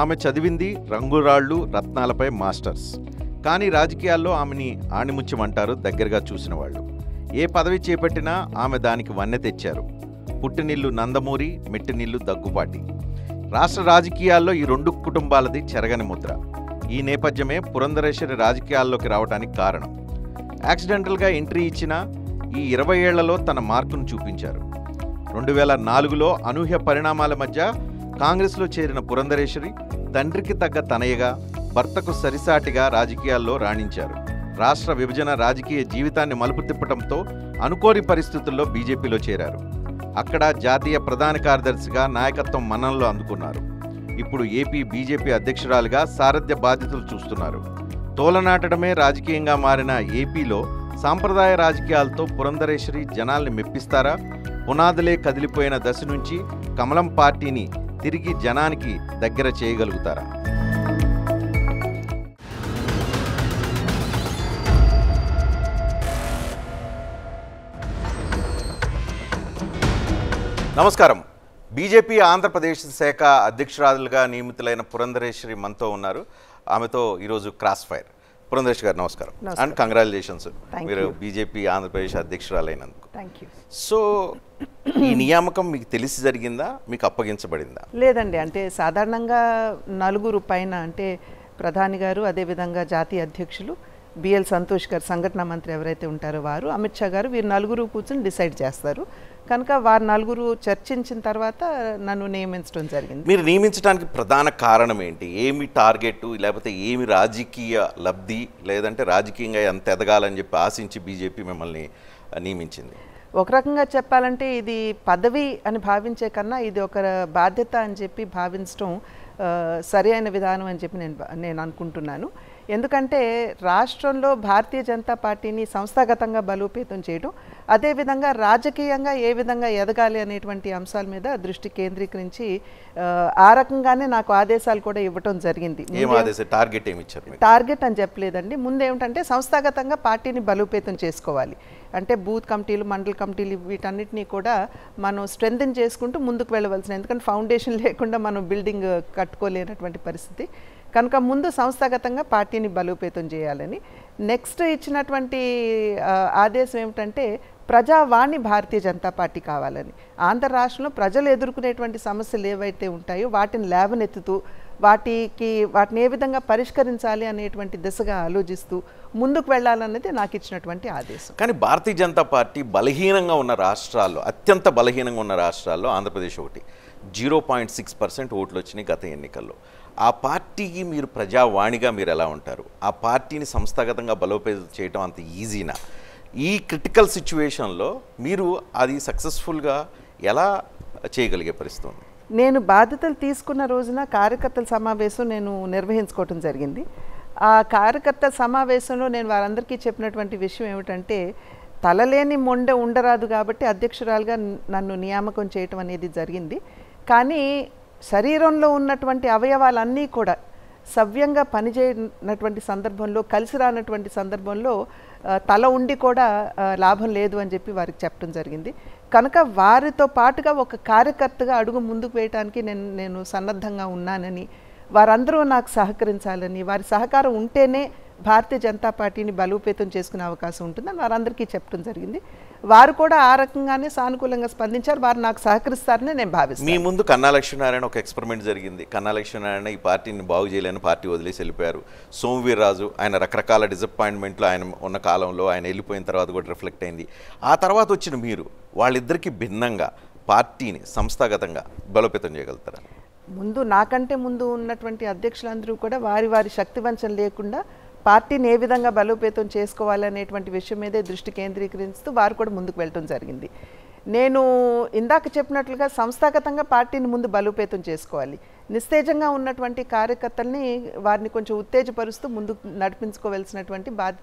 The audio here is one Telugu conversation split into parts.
ఆమె చదివింది రంగురాళ్ళు రత్నాలపై మాస్టర్స్ కానీ రాజకీయాల్లో ఆమెని ఆణిముచ్చమంటారు దగ్గరగా చూసిన వాళ్ళు ఏ పదవి చేపట్టినా ఆమె దానికి వన్నె తెచ్చారు పుట్టినిల్లు నందమూరి మెట్టినిల్లు దగ్గుపాటి రాష్ట్ర రాజకీయాల్లో ఈ రెండు కుటుంబాలది చెరగని ముద్ర ఈ నేపథ్యమే పురంధరేశ్వరి రాజకీయాల్లోకి రావడానికి కారణం యాక్సిడెంటల్గా ఎంట్రీ ఇచ్చిన ఈ ఇరవై ఏళ్లలో తన మార్కును చూపించారు రెండు వేల నాలుగులో అనూహ్య పరిణామాల మధ్య కాంగ్రెస్లో చేరిన పురంధరేశ్వరి తండ్రికి తగ్గ తనయ్యగా భర్తకు సరిసాటిగా రాజకీయాల్లో రాణించారు రాష్ట్ర విభజన రాజకీయ జీవితాన్ని మలుపు తిప్పడంతో అనుకోని పరిస్థితుల్లో బీజేపీలో చేరారు అక్కడ జాతీయ ప్రధాన కార్యదర్శిగా నాయకత్వం మన్ననలో అందుకున్నారు ఇప్పుడు ఏపీ బీజేపీ అధ్యక్షురాలుగా సారథ్య బాధ్యతలు చూస్తున్నారు తోలనాటడమే రాజకీయంగా మారిన ఏపీలో సాంప్రదాయ రాజకీయాలతో పురంధరేశ్వరి జనాల్ని మెప్పిస్తారా పునాదులే కదిలిపోయిన దశ నుంచి కమలం పార్టీని తిరిగి జనానికి దగ్గర చేయగలుగుతారా నమస్కారం బీజేపీ ఆంధ్రప్రదేశ్ శాఖ అధ్యక్షురాలుగా నియమితులైన పురంధరేశ్వరి మనతో ఉన్నారు ఆమెతో ఈరోజు క్రాస్ ఫైర్ పురంధరేష్ గారు నమస్కారం అండ్ కంగ్రాచులేషన్స్ మీరు బీజేపీ ఆంధ్రప్రదేశ్ అధ్యక్షురాలైనందుకు సో ఈ నియామకం మీకు తెలిసి జరిగిందా మీకు అప్పగించబడిందా లేదండి అంటే సాధారణంగా నలుగురు పైన అంటే ప్రధాని గారు అదేవిధంగా జాతీయ అధ్యక్షులు బిఎల్ సంతోష్ గారు సంఘటన మంత్రి ఎవరైతే ఉంటారో వారు అమిత్ షా గారు వీరు నలుగురు కూర్చొని డిసైడ్ చేస్తారు కనుక వారు నలుగురు చర్చించిన తర్వాత నన్ను నియమించడం జరిగింది మీరు నియమించడానికి ప్రధాన కారణం ఏంటి ఏమి టార్గెట్ లేకపోతే ఏమి రాజకీయ లబ్ధి లేదంటే రాజకీయంగా ఎంత ఎదగాలని చెప్పి ఆశించి బీజేపీ మిమ్మల్ని నియమించింది ఒక రకంగా చెప్పాలంటే ఇది పదవి అని భావించే కన్నా ఇది ఒక బాధ్యత అని చెప్పి భావించడం సరి అయిన విధానం అని చెప్పి నేను నేను అనుకుంటున్నాను ఎందుకంటే రాష్ట్రంలో భారతీయ జనతా పార్టీని సంస్థాగతంగా బలోపేతం చేయడం అదేవిధంగా రాజకీయంగా ఏ విధంగా ఎదగాలి అనేటువంటి అంశాల మీద దృష్టి కేంద్రీకరించి ఆ రకంగానే నాకు ఆదేశాలు కూడా ఇవ్వటం జరిగింది టార్గెట్ అని చెప్పలేదండి ముందేమిటంటే సంస్థాగతంగా పార్టీని బలోపేతం చేసుకోవాలి అంటే బూత్ కమిటీలు మండల కమిటీలు వీటన్నిటినీ కూడా మనం స్ట్రెంగ్తన్ చేసుకుంటూ ముందుకు వెళ్ళవలసిన ఎందుకంటే ఫౌండేషన్ లేకుండా మనం బిల్డింగ్ కట్టుకోలేనటువంటి పరిస్థితి కనుక ముందు సంస్థాగతంగా పార్టీని బలోపేతం చేయాలని నెక్స్ట్ ఇచ్చినటువంటి ఆదేశం ఏమిటంటే ప్రజావాణి భారతీయ జనతా పార్టీ కావాలని ఆంధ్ర రాష్ట్రంలో ప్రజలు ఎదుర్కొనేటువంటి సమస్యలు ఏవైతే ఉంటాయో వాటిని లేవనెత్తుతూ వాటికి వాటిని ఏ విధంగా పరిష్కరించాలి అనేటువంటి దిశగా ఆలోచిస్తూ ముందుకు వెళ్ళాలన్నది నాకు ఇచ్చినటువంటి ఆదేశం కానీ భారతీయ జనతా పార్టీ బలహీనంగా ఉన్న రాష్ట్రాల్లో అత్యంత బలహీనంగా ఉన్న రాష్ట్రాల్లో ఆంధ్రప్రదేశ్ ఒకటి జీరో పాయింట్ సిక్స్ పర్సెంట్ ఓట్లు వచ్చినాయి గత ఎన్నికల్లో ఆ పార్టీకి మీరు ప్రజావాణిగా మీరు ఎలా ఉంటారు ఆ పార్టీని సంస్థాగతంగా బలోపేతం చేయడం అంత ఈజీనా ఈ క్రిటికల్ సిచ్యువేషన్లో మీరు అది సక్సెస్ఫుల్గా ఎలా చేయగలిగే పరిస్థితి ఉంది నేను బాధ్యతలు తీసుకున్న రోజున కార్యకర్తల సమావేశం నేను నిర్వహించుకోవటం జరిగింది ఆ కార్యకర్త సమావేశంలో నేను వారందరికీ చెప్పినటువంటి విషయం ఏమిటంటే తలలేని మొండ ఉండరాదు కాబట్టి అధ్యక్షురాలుగా నన్ను నియామకం చేయటం అనేది జరిగింది కానీ శరీరంలో ఉన్నటువంటి అవయవాలన్నీ కూడా సవ్యంగా పనిచేయనటువంటి సందర్భంలో కలిసి రానటువంటి సందర్భంలో తల ఉండి కూడా లాభం లేదు అని చెప్పి వారికి చెప్పడం జరిగింది కనుక వారితో పాటుగా ఒక కార్యకర్తగా అడుగు ముందుకు వేయటానికి నేను నేను సన్నద్ధంగా ఉన్నానని వారందరూ నాకు సహకరించాలని వారి సహకారం ఉంటేనే భారతీయ జనతా పార్టీని బలోపేతం చేసుకునే అవకాశం ఉంటుందని వారందరికీ చెప్పడం జరిగింది వారు కూడా ఆ రకంగానే సానుకూలంగా స్పందించారు వారు నాకు సహకరిస్తారని నేను భావిస్తాను మీ ముందు కన్నా లక్ష్మీనారాయణ ఒక ఎక్స్పెరిమెంట్ జరిగింది కన్నా లక్ష్మీనారాయణ ఈ పార్టీని బాగు చేయలేని పార్టీ వదిలేసి వెళ్ళిపోయారు సోమవీర్రాజు ఆయన రకరకాల డిసప్పాయింట్మెంట్లు ఆయన ఉన్న కాలంలో ఆయన వెళ్ళిపోయిన తర్వాత కూడా రిఫ్లెక్ట్ అయింది ఆ తర్వాత వచ్చిన మీరు వాళ్ళిద్దరికీ భిన్నంగా పార్టీని సంస్థాగతంగా బలోపేతం చేయగలుగుతారా ముందు నాకంటే ముందు ఉన్నటువంటి అధ్యక్షులందరూ కూడా వారి వారి శక్తివంచం లేకుండా పార్టీని ఏ విధంగా బలోపేతం చేసుకోవాలనేటువంటి విషయం మీదే దృష్టి కేంద్రీకరిస్తూ వారు కూడా ముందుకు వెళ్ళటం జరిగింది నేను ఇందాక చెప్పినట్లుగా సంస్థాగతంగా పార్టీని ముందు బలోపేతం చేసుకోవాలి నిస్తేజంగా ఉన్నటువంటి కార్యకర్తల్ని వారిని కొంచెం ఉత్తేజపరుస్తూ ముందుకు నడిపించుకోవలసినటువంటి బాధ్యత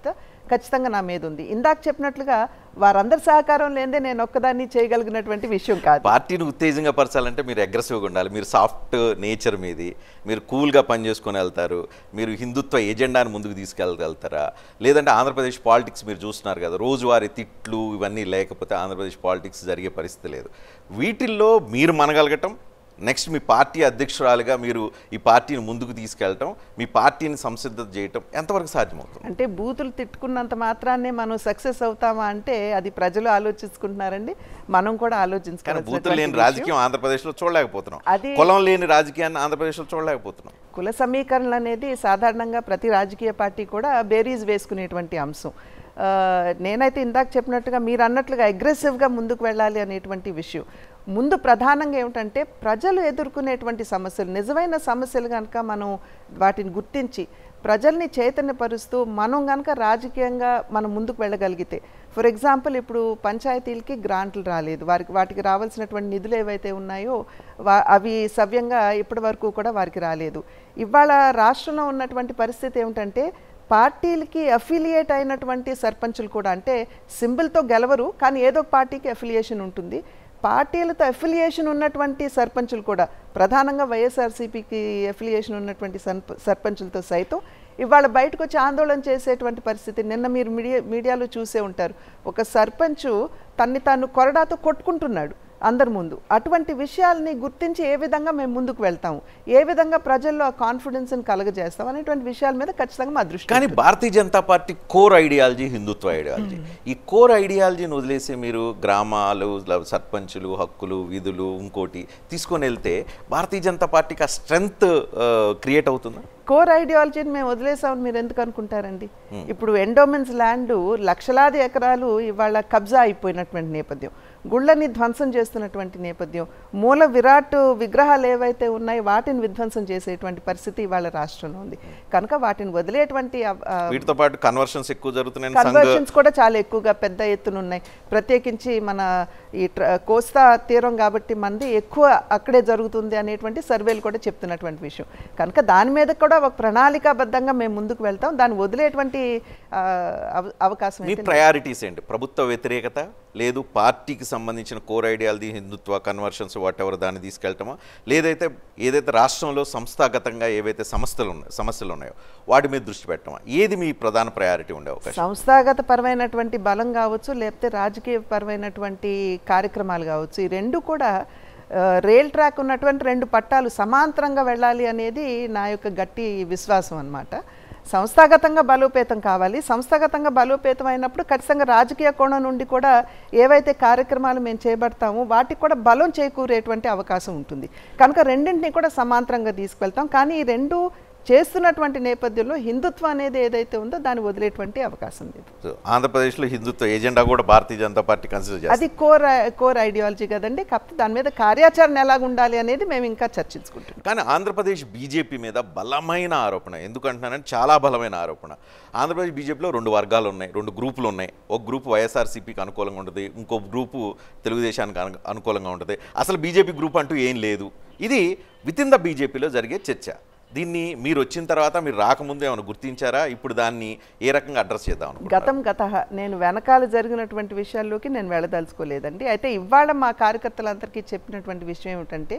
ఖచ్చితంగా నా మీద ఉంది ఇందాక చెప్పినట్లుగా వారందరి సహకారం లేదే నేను ఒక్కదాన్ని చేయగలిగినటువంటి విషయం కాదు పార్టీని ఉత్తేజంగా పరచాలంటే మీరు అగ్రెసివ్గా ఉండాలి మీరు సాఫ్ట్ నేచర్ మీది మీరు కూల్గా పనిచేసుకొని వెళ్తారు మీరు హిందుత్వ ఎజెండాని ముందుకు తీసుకెళ్ళగలుగుతారా లేదంటే ఆంధ్రప్రదేశ్ పాలిటిక్స్ మీరు చూస్తున్నారు కదా రోజువారీ తిట్లు ఇవన్నీ లేకపోతే ఆంధ్రప్రదేశ్ పాలిటిక్స్ జరిగే పరిస్థితి లేదు వీటిల్లో మీరు మనగలగటం నెక్స్ట్ మీ పార్టీ అధ్యక్షురాలుగా మీరు ఈ పార్టీని ముందుకు తీసుకెళ్ళటం మీ పార్టీని సంసిద్ధత చేయటం ఎంతవరకు సాధ్యమవుతుంది అంటే బూతులు తిట్టుకున్నంత మాత్రాన్నే మనం సక్సెస్ అవుతామా అంటే అది ప్రజలు ఆలోచించుకుంటున్నారండి మనం కూడా ఆలోచించుకోవాలి బూతులు లేని రాజకీయం ఆంధ్రప్రదేశ్లో చూడలేకపోతున్నాం అది కులం లేని రాజకీయాన్ని ఆంధ్రప్రదేశ్లో చూడలేకపోతున్నాం కుల సమీకరణలు అనేది సాధారణంగా ప్రతి రాజకీయ పార్టీ కూడా బేరీజ్ వేసుకునేటువంటి అంశం నేనైతే ఇందాక చెప్పినట్టుగా మీరు అన్నట్లుగా అగ్రెసివ్గా ముందుకు వెళ్ళాలి అనేటువంటి విషయం ముందు ప్రధానంగా ఏమిటంటే ప్రజలు ఎదుర్కొనేటువంటి సమస్యలు నిజమైన సమస్యలు కనుక మనం వాటిని గుర్తించి ప్రజల్ని చైతన్యపరుస్తూ మనం కనుక రాజకీయంగా మనం ముందుకు వెళ్ళగలిగితే ఫర్ ఎగ్జాంపుల్ ఇప్పుడు పంచాయతీలకి గ్రాంట్లు రాలేదు వారికి వాటికి రావాల్సినటువంటి నిధులు ఏవైతే ఉన్నాయో వా అవి సవ్యంగా ఇప్పటి వరకు కూడా వారికి రాలేదు ఇవాళ రాష్ట్రంలో ఉన్నటువంటి పరిస్థితి ఏమిటంటే పార్టీలకి అఫిలియేట్ అయినటువంటి సర్పంచులు కూడా అంటే సింబుల్తో గెలవరు కానీ ఏదో పార్టీకి అఫిలియేషన్ ఉంటుంది పార్టీలతో అఫిలియేషన్ ఉన్నటువంటి సర్పంచులు కూడా ప్రధానంగా వైఎస్ఆర్సీపీకి అఫిలియేషన్ ఉన్నటువంటి సర్పంచులతో సైతం ఇవాళ బయటకు వచ్చి ఆందోళన చేసేటువంటి పరిస్థితి నిన్న మీరు మీడియా మీడియాలో చూసే ఉంటారు ఒక సర్పంచు తన్ని తాను కొరడాతో కొట్టుకుంటున్నాడు అందరి ముందు అటువంటి విషయాల్ని గుర్తించి ఏ విధంగా మేము ముందుకు వెళ్తాము ఏ విధంగా ప్రజల్లో ఆ కాన్ఫిడెన్స్ని కలగజేస్తాం అనేటువంటి విషయాల మీద ఖచ్చితంగా మా దృష్టి కానీ Bharatiya Janata Party core ideology Hindutva ideology ఈ కోర్ ఐడియాలజీని వదిలేసి మీరు గ్రామాలు సర్పంచులు హక్కులు విధులు ఇంకోటి తీసుకొని వెళ్తే భారతీయ జనతా పార్టీకి ఆ స్ట్రెంగ్త్ క్రియేట్ అవుతుందా కోర్ ఐడియాలజీని మేము వదిలేసామని మీరు ఎందుకు అనుకుంటారండి ఇప్పుడు ఎండోమెన్స్ ల్యాండ్ లక్షలాది ఎకరాలు ఇవాళ కబ్జా అయిపోయినటువంటి నేపథ్యం గుళ్ళని ధ్వంసం చేస్తున్నటువంటి నేపథ్యం మూల విరాట్ విగ్రహాలు ఏవైతే ఉన్నాయో వాటిని విధ్వంసం చేసేటువంటి పరిస్థితి ఇవాళ రాష్ట్రంలో ఉంది కనుక వాటిని వదిలేటువంటి వీటితో పాటు కన్వర్షన్స్ ఎక్కువ జరుగుతున్నాయి కన్వర్షన్స్ కూడా చాలా ఎక్కువగా పెద్ద ఎత్తున ఉన్నాయి ప్రత్యేకించి మన ఈ కోస్తా తీరం కాబట్టి మంది ఎక్కువ అక్కడే జరుగుతుంది అనేటువంటి సర్వేలు కూడా చెప్తున్నటువంటి విషయం కనుక దాని మీద కూడా ఒక ప్రణాళికాబద్ధంగా మేము ముందుకు వెళ్తాం దాన్ని వదిలేటువంటి అవకాశం ప్రయారిటీస్ ఏంటి ప్రభుత్వ వ్యతిరేకత లేదు పార్టీకి సంబంధించిన కోర్ ఐడియాలది హిందుత్వ కన్వర్షన్స్ వాట్ ఎవరు దాన్ని తీసుకెళ్ళటమో లేదైతే ఏదైతే రాష్ట్రంలో సంస్థాగతంగా ఏవైతే సమస్యలు ఉన్నాయో సమస్యలు ఉన్నాయో వాటి మీద దృష్టి పెట్టమా ఏది మీ ప్రధాన ప్రయారిటీ ఉండే అవకాశం సంస్థాగత పరమైనటువంటి బలం కావచ్చు లేకపోతే రాజకీయ పరమైనటువంటి కార్యక్రమాలు కావచ్చు ఈ రెండు కూడా రైల్ ట్రాక్ ఉన్నటువంటి రెండు పట్టాలు సమాంతరంగా వెళ్ళాలి అనేది నా యొక్క గట్టి విశ్వాసం అనమాట సంస్థాగతంగా బలోపేతం కావాలి సంస్థాగతంగా బలోపేతం అయినప్పుడు ఖచ్చితంగా రాజకీయ కోణం నుండి కూడా ఏవైతే కార్యక్రమాలు మేము చేపడతామో వాటికి కూడా బలం చేకూరేటువంటి అవకాశం ఉంటుంది కనుక రెండింటినీ కూడా సమాంతరంగా తీసుకెళ్తాం కానీ ఈ రెండు చేస్తున్నటువంటి నేపథ్యంలో హిందుత్వం అనేది ఏదైతే ఉందో దాన్ని వదిలేటువంటి అవకాశం లేదు ఆంధ్రప్రదేశ్లో హిందుత్వ ఏజెండా కూడా భారతీయ జనతా పార్టీ కన్సిడర్ అది కోర్ కోర్ ఐడియాలజీ కదండి కాకపోతే దాని మీద కార్యాచరణ ఎలాగ ఉండాలి అనేది మేము ఇంకా చర్చించుకుంటాం కానీ ఆంధ్రప్రదేశ్ బీజేపీ మీద బలమైన ఆరోపణ ఎందుకంటున్నానంటే చాలా బలమైన ఆరోపణ ఆంధ్రప్రదేశ్ బీజేపీలో రెండు వర్గాలు ఉన్నాయి రెండు గ్రూపులు ఉన్నాయి ఒక గ్రూప్ వైఎస్ఆర్సీపీకి అనుకూలంగా ఉంటుంది ఇంకో గ్రూపు తెలుగుదేశానికి అనుకూలంగా ఉంటుంది అసలు బీజేపీ గ్రూప్ అంటూ ఏం లేదు ఇది విత్ ఇన్ ద బీజేపీలో జరిగే చర్చ దీన్ని మీరు వచ్చిన తర్వాత మీరు రాకముందు ఏమైనా గుర్తించారా ఇప్పుడు దాన్ని ఏ రకంగా అడ్రస్ చేద్దాం గతం గత నేను వెనకాల జరిగినటువంటి విషయాల్లోకి నేను వెళ్ళదలుచుకోలేదండి అయితే ఇవాళ మా కార్యకర్తలందరికీ చెప్పినటువంటి విషయం ఏమిటంటే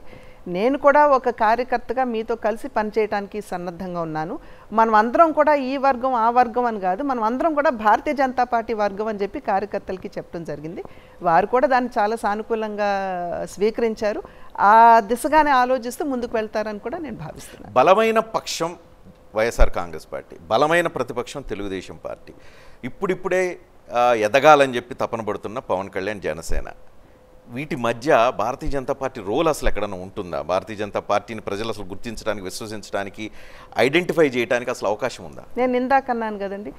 నేను కూడా ఒక కార్యకర్తగా మీతో కలిసి పనిచేయడానికి సన్నద్ధంగా ఉన్నాను మనం అందరం కూడా ఈ వర్గం ఆ వర్గం అని కాదు మనం అందరం కూడా భారతీయ జనతా పార్టీ వర్గం అని చెప్పి కార్యకర్తలకి చెప్పడం జరిగింది వారు కూడా దాన్ని చాలా సానుకూలంగా స్వీకరించారు ఆ దిశగానే ఆలోచిస్తూ ముందుకు వెళ్తారని కూడా నేను భావిస్తున్నాను బలమైన పక్షం వైఎస్ఆర్ కాంగ్రెస్ పార్టీ బలమైన ప్రతిపక్షం తెలుగుదేశం పార్టీ ఇప్పుడిప్పుడే ఎదగాలని చెప్పి తపన పడుతున్న పవన్ కళ్యాణ్ జనసేన వీటి మధ్య భారతీయ జనతా పార్టీ రోల్ అసలు ఎక్కడైనా ఉంటుందా భారతీయ జనతా పార్టీని ప్రజలు అసలు గుర్తించడానికి విశ్వసించడానికి ఐడెంటిఫై చేయడానికి అసలు అవకాశం ఉందా నేను ఇందాకన్నాను కదండి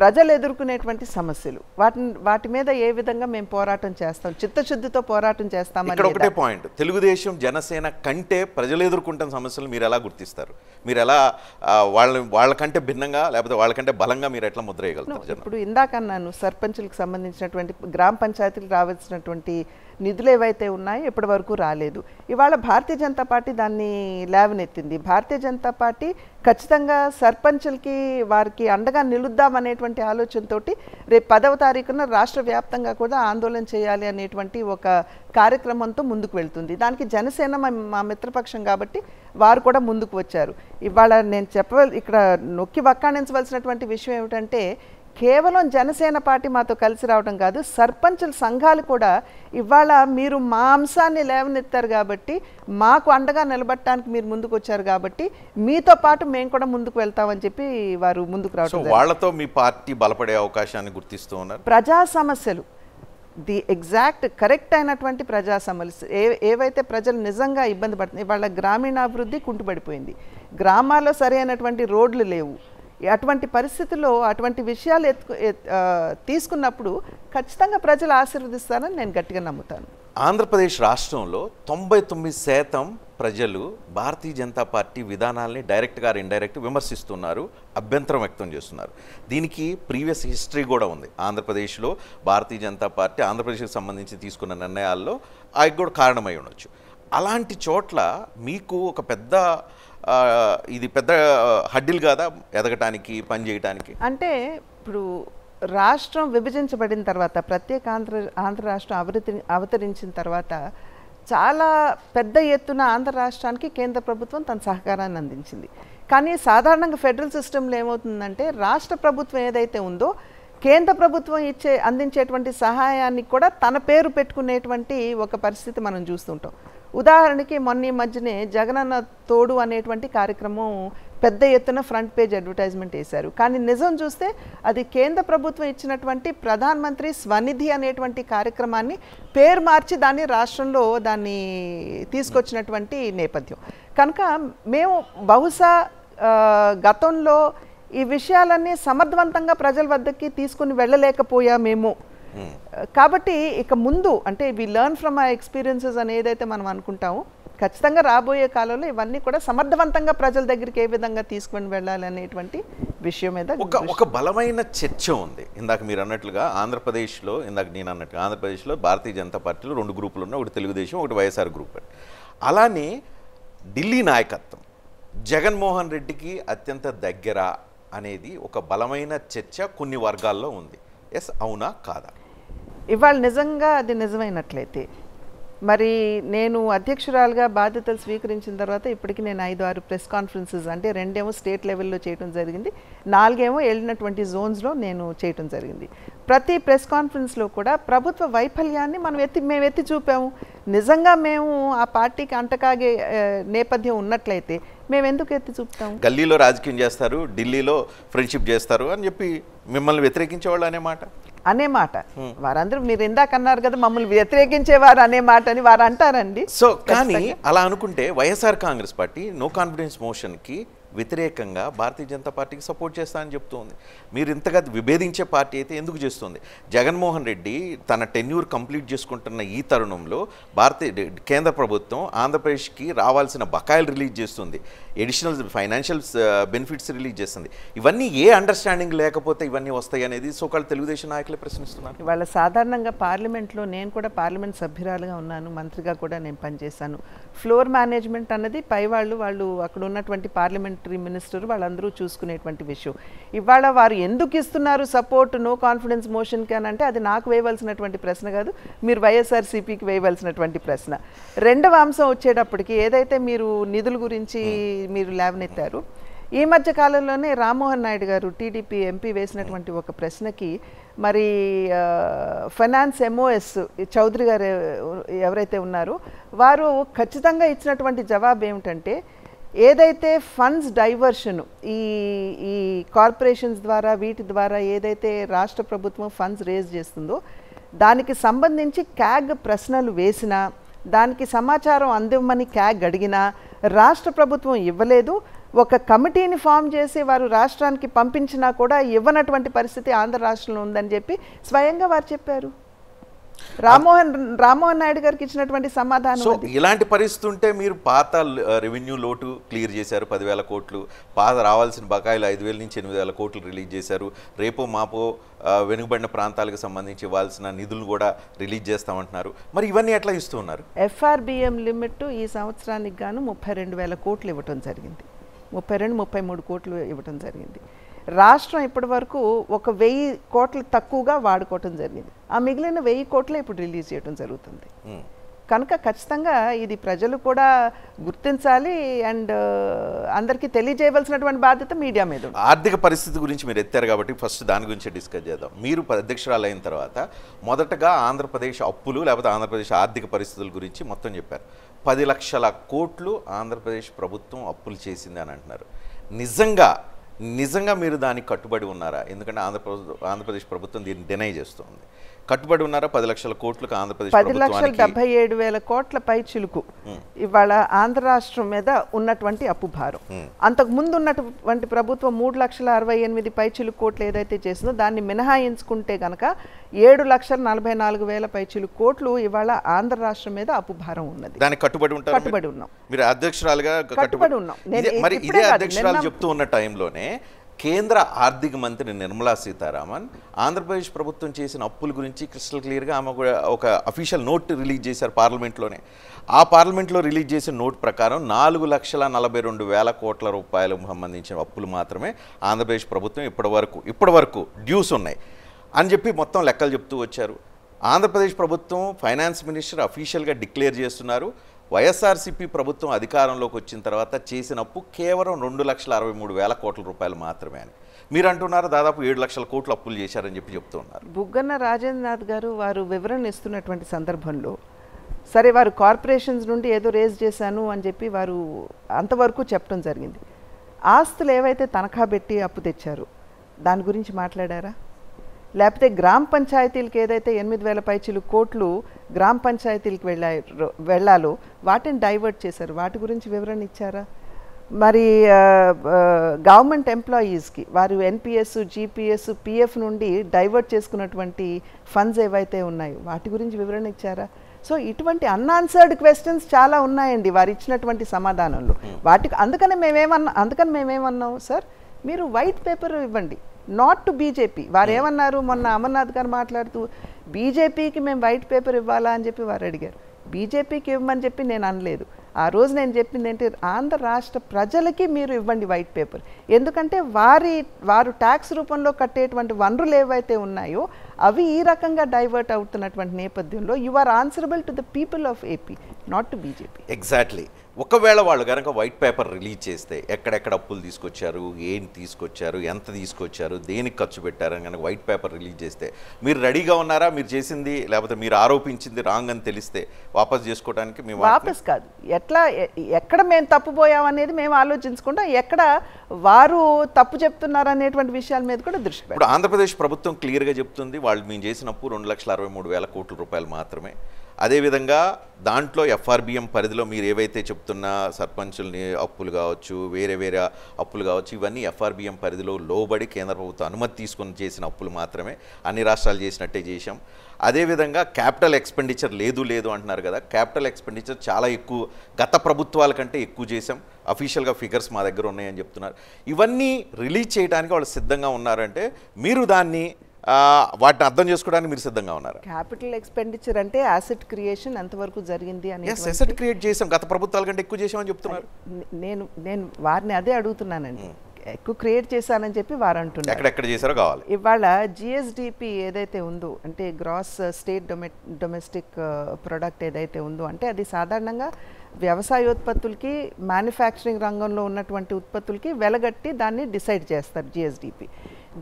ప్రజలు ఎదుర్కొనేటువంటి సమస్యలు వాటిని వాటి మీద ఏ విధంగా మేము పోరాటం చేస్తాం చిత్తశుద్ధితో పోరాటం చేస్తాం అని ఒకటే పాయింట్ తెలుగుదేశం జనసేన కంటే ప్రజలు ఎదుర్కొంటున్న సమస్యలు మీరు ఎలా గుర్తిస్తారు మీరు ఎలా వాళ్ళ వాళ్ళకంటే భిన్నంగా లేకపోతే వాళ్ళకంటే బలంగా మీరు ఎట్లా ముద్రేయగలుగుతారు ఇప్పుడు ఇందాక సర్పంచులకు సంబంధించినటువంటి గ్రామ పంచాయతీలకు రావాల్సినటువంటి నిధులు ఏవైతే ఉన్నాయో ఇప్పటి వరకు రాలేదు ఇవాళ భారతీయ జనతా పార్టీ దాన్ని లేవనెత్తింది భారతీయ జనతా పార్టీ ఖచ్చితంగా సర్పంచులకి వారికి అండగా నిలుద్దాం అనేటువంటి ఆలోచనతో రేపు పదవ తారీఖున రాష్ట్ర వ్యాప్తంగా కూడా ఆందోళన చేయాలి అనేటువంటి ఒక కార్యక్రమంతో ముందుకు వెళ్తుంది దానికి జనసేన మా మిత్రపక్షం కాబట్టి వారు కూడా ముందుకు వచ్చారు ఇవాళ నేను చెప్ప ఇక్కడ నొక్కి వక్కాణించవలసినటువంటి విషయం ఏమిటంటే కేవలం జనసేన పార్టీ మాతో కలిసి రావడం కాదు సర్పంచుల సంఘాలు కూడా ఇవాళ మీరు మా అంశాన్ని లేవనెత్తారు కాబట్టి మాకు అండగా నిలబట్టడానికి మీరు ముందుకు వచ్చారు కాబట్టి మీతో పాటు మేము కూడా ముందుకు వెళ్తామని చెప్పి వారు ముందుకు రావడం వాళ్ళతో మీ పార్టీ బలపడే అవకాశాన్ని గుర్తిస్తూ ఉన్నారు ప్రజా సమస్యలు ది ఎగ్జాక్ట్ కరెక్ట్ అయినటువంటి ప్రజా సమస్య ఏ ఏవైతే ప్రజలు నిజంగా ఇబ్బంది పడుతుంది వాళ్ళ గ్రామీణాభివృద్ధి కుంటుపడిపోయింది గ్రామాల్లో సరైనటువంటి రోడ్లు లేవు అటువంటి పరిస్థితుల్లో అటువంటి విషయాలు ఎత్తు తీసుకున్నప్పుడు ఖచ్చితంగా ప్రజలు ఆశీర్వదిస్తారని నేను గట్టిగా నమ్ముతాను ఆంధ్రప్రదేశ్ రాష్ట్రంలో తొంభై తొమ్మిది శాతం ప్రజలు భారతీయ జనతా పార్టీ విధానాల్ని డైరెక్ట్గా ఇండైరెక్ట్ విమర్శిస్తున్నారు అభ్యంతరం వ్యక్తం చేస్తున్నారు దీనికి ప్రీవియస్ హిస్టరీ కూడా ఉంది ఆంధ్రప్రదేశ్లో భారతీయ జనతా పార్టీ ఆంధ్రప్రదేశ్కి సంబంధించి తీసుకున్న నిర్ణయాల్లో అవి కూడా కారణమై ఉండొచ్చు అలాంటి చోట్ల మీకు ఒక పెద్ద ఇది పెద్ద హడ్డిల్ కాదా ఎదగటానికి పనిచేయటానికి అంటే ఇప్పుడు రాష్ట్రం విభజించబడిన తర్వాత ప్రత్యేక ఆంధ్ర ఆంధ్ర రాష్ట్రం అభివృద్ధి అవతరించిన తర్వాత చాలా పెద్ద ఎత్తున ఆంధ్ర రాష్ట్రానికి కేంద్ర ప్రభుత్వం తన సహకారాన్ని అందించింది కానీ సాధారణంగా ఫెడరల్ సిస్టంలో ఏమవుతుందంటే రాష్ట్ర ప్రభుత్వం ఏదైతే ఉందో కేంద్ర ప్రభుత్వం ఇచ్చే అందించేటువంటి సహాయాన్ని కూడా తన పేరు పెట్టుకునేటువంటి ఒక పరిస్థితి మనం చూస్తుంటాం ఉదాహరణకి మొన్న ఈ మధ్యనే జగనన్న తోడు అనేటువంటి కార్యక్రమం పెద్ద ఎత్తున ఫ్రంట్ పేజ్ అడ్వర్టైజ్మెంట్ వేశారు కానీ నిజం చూస్తే అది కేంద్ర ప్రభుత్వం ఇచ్చినటువంటి ప్రధానమంత్రి స్వనిధి అనేటువంటి కార్యక్రమాన్ని పేరు మార్చి దాన్ని రాష్ట్రంలో దాన్ని తీసుకొచ్చినటువంటి నేపథ్యం కనుక మేము బహుశా గతంలో ఈ విషయాలన్నీ సమర్థవంతంగా ప్రజల వద్దకి తీసుకుని వెళ్ళలేకపోయామేమో కాబట్టి ఇక ముందు అంటే వి లెర్న్ ఫ్రమ్ ఆ ఎక్స్పీరియన్సెస్ అని ఏదైతే మనం అనుకుంటామో ఖచ్చితంగా రాబోయే కాలంలో ఇవన్నీ కూడా సమర్థవంతంగా ప్రజల దగ్గరికి ఏ విధంగా తీసుకొని వెళ్ళాలి అనేటువంటి విషయం మీద ఒక ఒక బలమైన చర్చ ఉంది ఇందాక మీరు అన్నట్లుగా ఆంధ్రప్రదేశ్లో ఇందాక నేను అన్నట్టుగా ఆంధ్రప్రదేశ్లో భారతీయ జనతా పార్టీలో రెండు గ్రూపులు ఉన్నాయి ఒకటి తెలుగుదేశం ఒకటి వైఎస్ఆర్ గ్రూప్ అలానే ఢిల్లీ నాయకత్వం జగన్మోహన్ రెడ్డికి అత్యంత దగ్గర అనేది ఒక బలమైన చర్చ కొన్ని వర్గాల్లో ఉంది ఎస్ అవునా కాదా ఇవాళ నిజంగా అది నిజమైనట్లయితే మరి నేను అధ్యక్షురాలుగా బాధ్యతలు స్వీకరించిన తర్వాత ఇప్పటికి నేను ఐదు ఆరు ప్రెస్ కాన్ఫరెన్సెస్ అంటే రెండేమో స్టేట్ లెవెల్లో చేయడం జరిగింది నాలుగేమో వెళ్ళినటువంటి జోన్స్లో నేను చేయటం జరిగింది ప్రతి ప్రెస్ కాన్ఫరెన్స్లో కూడా ప్రభుత్వ వైఫల్యాన్ని మనం ఎత్తి మేము ఎత్తి చూపాము నిజంగా మేము ఆ పార్టీకి అంటకాగే నేపథ్యం ఉన్నట్లయితే మేము ఎందుకు ఎత్తి చూపుతాము గల్లీలో రాజకీయం చేస్తారు ఢిల్లీలో ఫ్రెండ్షిప్ చేస్తారు అని చెప్పి మిమ్మల్ని వ్యతిరేకించే వాళ్ళు అనే మాట అనే మాట hmm. వారందరూ మీరు ఇందాక అన్నారు కదా మమ్మల్ని వ్యతిరేకించేవారు అనే మాట అని వారు అంటారండి సో కానీ అలా అనుకుంటే YSR Congress Party no confidence మోషన్కి వ్యతిరేకంగా భారతీయ జనతా పార్టీకి సపోర్ట్ చేస్తానని చెప్తుంది మీరు ఇంతగా విభేదించే పార్టీ అయితే ఎందుకు చేస్తుంది జగన్మోహన్ రెడ్డి తన టెన్యూర్ కంప్లీట్ చేసుకుంటున్న ఈ తరుణంలో భారతీయ కేంద్ర ప్రభుత్వం ఆంధ్రప్రదేశ్కి రావాల్సిన బకాయిలు రిలీజ్ చేస్తుంది ఎడిషనల్ ఫైనాన్షియల్ బెనిఫిట్స్ రిలీజ్ చేస్తుంది ఇవన్నీ ఏ అండర్స్టాండింగ్ లేకపోతే ఇవన్నీ వస్తాయి అనేది సోకాళ్ళు తెలుగుదేశం నాయకులే ప్రశ్నిస్తున్నారు ఇవాళ సాధారణంగా పార్లమెంట్లో నేను కూడా పార్లమెంట్ సభ్యురాలుగా ఉన్నాను మంత్రిగా కూడా నేను పనిచేశాను ఫ్లోర్ మేనేజ్మెంట్ అన్నది పై వాళ్ళు వాళ్ళు అక్కడ ఉన్నటువంటి పార్లమెంట్ సెక్రటరీ మినిస్టర్ వాళ్ళందరూ చూసుకునేటువంటి విషయం ఇవాళ వారు ఎందుకు ఇస్తున్నారు సపోర్ట్ నో కాన్ఫిడెన్స్ మోషన్కి అని అంటే అది నాకు వేయవలసినటువంటి ప్రశ్న కాదు మీరు వైఎస్ఆర్సీపీకి వేయవలసినటువంటి ప్రశ్న రెండవ అంశం వచ్చేటప్పటికి ఏదైతే మీరు నిధుల గురించి మీరు లేవనెత్తారు ఈ మధ్య కాలంలోనే రామ్మోహన్ నాయుడు గారు టీడీపీ ఎంపీ వేసినటువంటి ఒక ప్రశ్నకి మరి ఫైనాన్స్ ఎంఓఎస్ చౌదరి గారు ఎవరైతే ఉన్నారో వారు ఖచ్చితంగా ఇచ్చినటువంటి జవాబు ఏమిటంటే ఏదైతే ఫండ్స్ డైవర్షన్ ఈ ఈ కార్పొరేషన్స్ ద్వారా వీటి ద్వారా ఏదైతే రాష్ట్ర ప్రభుత్వం ఫండ్స్ రేజ్ చేస్తుందో దానికి సంబంధించి క్యాగ్ ప్రశ్నలు వేసినా దానికి సమాచారం అందివ్వమని క్యాగ్ అడిగినా రాష్ట్ర ప్రభుత్వం ఇవ్వలేదు ఒక కమిటీని ఫామ్ చేసి వారు రాష్ట్రానికి పంపించినా కూడా ఇవ్వనటువంటి పరిస్థితి ఆంధ్ర రాష్ట్రంలో ఉందని చెప్పి స్వయంగా వారు చెప్పారు రామ్మోహన్ రామ్మోహన్ నాయుడు గారికి ఇచ్చినటువంటి సమాధానం సో ఇలాంటి పరిస్థితి ఉంటే మీరు పాత రెవెన్యూ లోటు క్లియర్ చేశారు పదివేల కోట్లు పాత రావాల్సిన బకాయిలు ఐదు వేల నుంచి ఎనిమిది వేల కోట్లు రిలీజ్ చేశారు రేపో మాపో వెనుకబడిన ప్రాంతాలకు సంబంధించి ఇవ్వాల్సిన నిధులు కూడా రిలీజ్ చేస్తామంటున్నారు మరి ఇవన్నీ ఎట్లా ఇస్తూ ఉన్నారు ఎఫ్ఆర్బిఎం లిమిట్ ఈ సంవత్సరానికి గాను ముప్పై రెండు వేల కోట్లు ఇవ్వటం జరిగింది ముప్పై రెండు ముప్పై మూడు కోట్లు ఇవ్వటం జరిగింది రాష్ట్రం ఇప్పటి వరకు ఒక వెయ్యి కోట్లు తక్కువగా వాడుకోవటం జరిగింది ఆ మిగిలిన వెయ్యి కోట్లే ఇప్పుడు రిలీజ్ చేయడం జరుగుతుంది hmm. కనుక ఖచ్చితంగా ఇది ప్రజలు కూడా గుర్తించాలి అండ్ అందరికీ తెలియజేయవలసినటువంటి బాధ్యత మీడియా మీద ఆర్థిక పరిస్థితి గురించి మీరు ఎత్తారు కాబట్టి ఫస్ట్ దాని గురించి డిస్కస్ చేద్దాం మీరు అధ్యక్షురాలు అయిన తర్వాత మొదటగా ఆంధ్రప్రదేశ్ అప్పులు లేకపోతే ఆంధ్రప్రదేశ్ ఆర్థిక పరిస్థితుల గురించి మొత్తం చెప్పారు పది లక్షల కోట్లు ఆంధ్రప్రదేశ్ ప్రభుత్వం అప్పులు చేసింది అని అంటున్నారు నిజంగా నిజంగా మీరు దానికి కట్టుబడి ఉన్నారా ఎందుకంటే ఆంధ్రప్రదేశ్ ఆంధ్రప్రదేశ్ ప్రభుత్వం దీన్ని డినై చేస్తుంది కట్టుబడి ఉన్నారా పది లక్షల కోట్లు ఆంధ్రప్రదేశ్ పది లక్షల డెబ్బై ఏడు వేల కోట్ల పై చిలుకు ఇవాళ ఆంధ్ర రాష్ట్రం మీద ఉన్నటువంటి అప్పు భారం అంతకు ముందు ఉన్నటువంటి ప్రభుత్వం మూడు లక్షల అరవై ఎనిమిది పై చిలుకు కోట్లు ఏదైతే చేసిందో దాన్ని మినహాయించుకుంటే గనక ఏడు లక్షల నలభై నాలుగు వేల పై చిలుకు కోట్లు ఇవాళ ఆంధ్ర రాష్ట్రం మీద అప్పు భారం ఉన్నది దానికి కట్టుబడి ఉంటారు కట్టుబడి ఉన్నాం మీరు అధ్యక్షురాలుగా కట్టుబడి ఉన్నాం మరి ఇదే అధ్యక్షురాలు చెప్తూ ఉన్న టైంలోనే కేంద్ర ఆర్థిక మంత్రి నిర్మలా సీతారామన్ ఆంధ్రప్రదేశ్ ప్రభుత్వం చేసిన అప్పుల గురించి క్రిస్టల్ క్లియర్గా ఆమె ఒక అఫీషియల్ నోట్ రిలీజ్ చేశారు పార్లమెంట్లోనే ఆ పార్లమెంట్లో రిలీజ్ చేసిన నోట్ ప్రకారం నాలుగు లక్షల నలభై రెండు వేల కోట్ల రూపాయలకు సంబంధించిన అప్పులు మాత్రమే ఆంధ్రప్రదేశ్ ప్రభుత్వం ఇప్పటివరకు ఇప్పటివరకు డ్యూస్ ఉన్నాయి అని చెప్పి మొత్తం లెక్కలు చెప్తూ వచ్చారు ఆంధ్రప్రదేశ్ ప్రభుత్వం ఫైనాన్స్ మినిస్టర్ అఫీషియల్గా డిక్లేర్ చేస్తున్నారు వైఎస్ఆర్సీపీ ప్రభుత్వం అధికారంలోకి వచ్చిన తర్వాత చేసిన అప్పు కేవలం రెండు లక్షల అరవై మూడు వేల కోట్ల రూపాయలు మాత్రమే అని మీరు అంటున్నారు దాదాపు ఏడు లక్షల కోట్లు అప్పులు చేశారని చెప్పి చెప్తున్నారు బుగ్గన్న రాజేంద్రనాథ్ గారు వారు వివరణ ఇస్తున్నటువంటి సందర్భంలో సరే వారు కార్పొరేషన్స్ నుండి ఏదో రేజ్ చేశాను అని చెప్పి వారు అంతవరకు చెప్పడం జరిగింది ఆస్తులు ఏవైతే తనఖా పెట్టి అప్పు తెచ్చారు దాని గురించి మాట్లాడారా లేకపోతే గ్రామ పంచాయతీలకు ఏదైతే ఎనిమిది వేల పైచిలు కోట్లు గ్రామ పంచాయతీలకు వెళ్ళారు వెళ్ళాలో వాటిని డైవర్ట్ చేశారు వాటి గురించి వివరణ ఇచ్చారా మరి గవర్నమెంట్ ఎంప్లాయీస్కి వారు ఎన్పిఎస్ జీపీఎస్ పిఎఫ్ నుండి డైవర్ట్ చేసుకున్నటువంటి ఫండ్స్ ఏవైతే ఉన్నాయో వాటి గురించి వివరణ ఇచ్చారా సో ఇటువంటి అన్ఆన్సర్డ్ క్వశ్చన్స్ చాలా ఉన్నాయండి వారు ఇచ్చినటువంటి సమాధానంలో వాటికి అందుకని మేమేమన్నా అందుకని మేమేమన్నాం సార్ మీరు వైట్ పేపర్ ఇవ్వండి నాట్ టు బీజేపీ వారు hmm. ఏమన్నారు మొన్న అమర్నాథ్ గారు మాట్లాడుతూ బీజేపీకి మేము వైట్ పేపర్ ఇవ్వాలా అని చెప్పి వారు అడిగారు బీజేపీకి ఇవ్వమని చెప్పి నేను అనలేదు ఆ రోజు నేను చెప్పింది ఏంటి ఆంధ్ర రాష్ట్ర ప్రజలకి మీరు ఇవ్వండి వైట్ పేపర్ ఎందుకంటే వారి వారు ట్యాక్స్ రూపంలో కట్టేటువంటి వనరులు ఏవైతే ఉన్నాయో అవి ఈ రకంగా డైవర్ట్ అవుతున్నటువంటి నేపథ్యంలో you are answerable to the people of AP not to BJP exactly ఒకవేళ వాళ్ళు కనుక వైట్ పేపర్ రిలీజ్ చేస్తే ఎక్కడెక్కడ అప్పులు తీసుకొచ్చారు ఏం తీసుకొచ్చారు ఎంత తీసుకొచ్చారు దేనికి ఖర్చు పెట్టారు కనుక వైట్ పేపర్ రిలీజ్ చేస్తే మీరు రెడీగా ఉన్నారా మీరు చేసింది లేకపోతే మీరు ఆరోపించింది రాంగ్ అని తెలిస్తే వాపస్ చేసుకోవడానికి మేము వాపస్ కాదు ఎట్లా ఎక్కడ మేము తప్పుపోయాం అనేది మేము ఆలోచించుకుంటాం ఎక్కడ వారు తప్పు చెప్తున్నారు అనేటువంటి విషయాల మీద కూడా దృష్టి ఇప్పుడు ఆంధ్రప్రదేశ్ ప్రభుత్వం క్లియర్గా చెప్తుంది వాళ్ళు మేము చేసినప్పుడు రెండు లక్షల అరవై మూడు వేల కోట్ల రూపాయలు మాత్రమే అదేవిధంగా దాంట్లో ఎఫ్ఆర్బిఎం పరిధిలో మీరు ఏవైతే చెప్తున్న సర్పంచుల్ని అప్పులు కావచ్చు వేరే వేరే అప్పులు కావచ్చు ఇవన్నీ ఎఫ్ఆర్బిఎం పరిధిలో లోబడి కేంద్ర ప్రభుత్వం అనుమతి తీసుకుని చేసిన అప్పులు మాత్రమే అన్ని రాష్ట్రాలు చేసినట్టే చేశాం అదేవిధంగా క్యాపిటల్ ఎక్స్పెండిచర్ లేదు లేదు అంటున్నారు కదా క్యాపిటల్ ఎక్స్పెండిచర్ చాలా ఎక్కువ గత ప్రభుత్వాల కంటే ఎక్కువ చేశాం అఫీషియల్గా ఫిగర్స్ మా దగ్గర ఉన్నాయని చెప్తున్నారు ఇవన్నీ రిలీజ్ చేయడానికి వాళ్ళు సిద్ధంగా ఉన్నారంటే మీరు దాన్ని వాటిని అర్థం చేసుకోవడానికి మీరు సిద్ధంగా ఉన్నారు క్యాపిటల్ ఎక్స్పెండిచర్ అంటే అసెట్ క్రియేషన్ ఎంతవరకు జరిగింది అని అసెట్ క్రియేట్ చేసాం గత ప్రభుత్వాల కంటే ఎక్కువ చేసామని చెప్తున్నారు నేను నేను వారిని అదే అడుగుతున్నానండి ఎక్కువ క్రియేట్ చేశానని చెప్పి వారు అంటున్నారు ఇవాళ జిఎస్డిపి ఏదైతే ఉందో అంటే గ్రాస్ స్టేట్ డొమె డొమెస్టిక్ ప్రోడక్ట్ ఏదైతే ఉందో అంటే అది సాధారణంగా వ్యవసాయోత్పత్తులకి మ్యానుఫ్యాక్చరింగ్ రంగంలో ఉన్నటువంటి ఉత్పత్తులకి వెలగట్టి దాన్ని డిసైడ్ చేస్తారు జిఎస్డిపి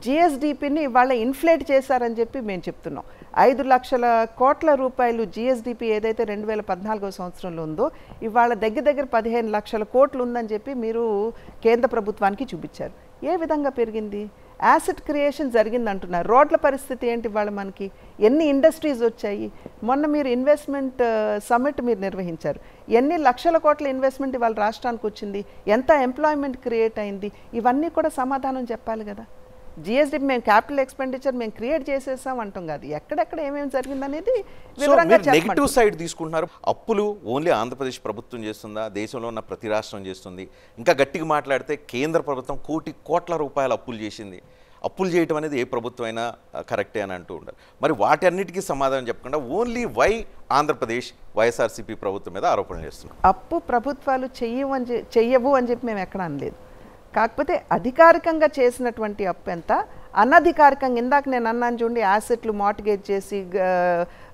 జిఎస్డిపిని వాళ్ళ ఇన్ఫ్లేట్ చేశారని చెప్పి మేము చెప్తున్నాం ఐదు లక్షల కోట్ల రూపాయలు జిఎస్డిపి ఏదైతే రెండు వేల పద్నాలుగో సంవత్సరంలో ఉందో ఇవాళ దగ్గర దగ్గర పదిహేను లక్షల కోట్లు ఉందని చెప్పి మీరు కేంద్ర ప్రభుత్వానికి చూపించారు ఏ విధంగా పెరిగింది యాసిడ్ క్రియేషన్ జరిగింది అంటున్నారు రోడ్ల పరిస్థితి ఏంటి ఇవాళ మనకి ఎన్ని ఇండస్ట్రీస్ వచ్చాయి మొన్న మీరు ఇన్వెస్ట్మెంట్ సమ్మిట్ uh, మీరు నిర్వహించారు ఎన్ని లక్షల కోట్ల ఇన్వెస్ట్మెంట్ ఇవాళ రాష్ట్రానికి వచ్చింది ఎంత ఎంప్లాయ్మెంట్ క్రియేట్ అయింది ఇవన్నీ కూడా సమాధానం చెప్పాలి కదా జిఎస్డిపి మేము క్యాపిటల్ ఎక్స్పెండిచర్ మేము క్రియేట్ చేసేసాం అంటాం కాదు ఎక్కడెక్కడ ఏమేమి జరిగిందనేది నెగిటివ్ సైడ్ తీసుకుంటున్నారు అప్పులు ఓన్లీ ఆంధ్రప్రదేశ్ ప్రభుత్వం చేస్తుందా దేశంలో ఉన్న ప్రతి రాష్ట్రం చేస్తుంది ఇంకా గట్టిగా మాట్లాడితే కేంద్ర ప్రభుత్వం కోటి కోట్ల రూపాయల అప్పులు చేసింది అప్పులు చేయటం అనేది ఏ ప్రభుత్వం అయినా కరెక్టే అని అంటూ ఉంటారు మరి వాటి అన్నిటికీ సమాధానం చెప్పకుండా ఓన్లీ వై ఆంధ్రప్రదేశ్ వైఎస్ఆర్సీపీ ప్రభుత్వం మీద ఆరోపణలు చేస్తున్నారు అప్పు ప్రభుత్వాలు చెయ్యవు అని చెయ్యవు అని చెప్పి మేము ఎక్కడ అనలేదు కాకపోతే అధికారికంగా చేసినటువంటి అప్పు ఎంత అనధికారికంగా ఇందాక నేను అన్నాను చూడండి యాసెట్లు మార్టిగేజ్ చేసి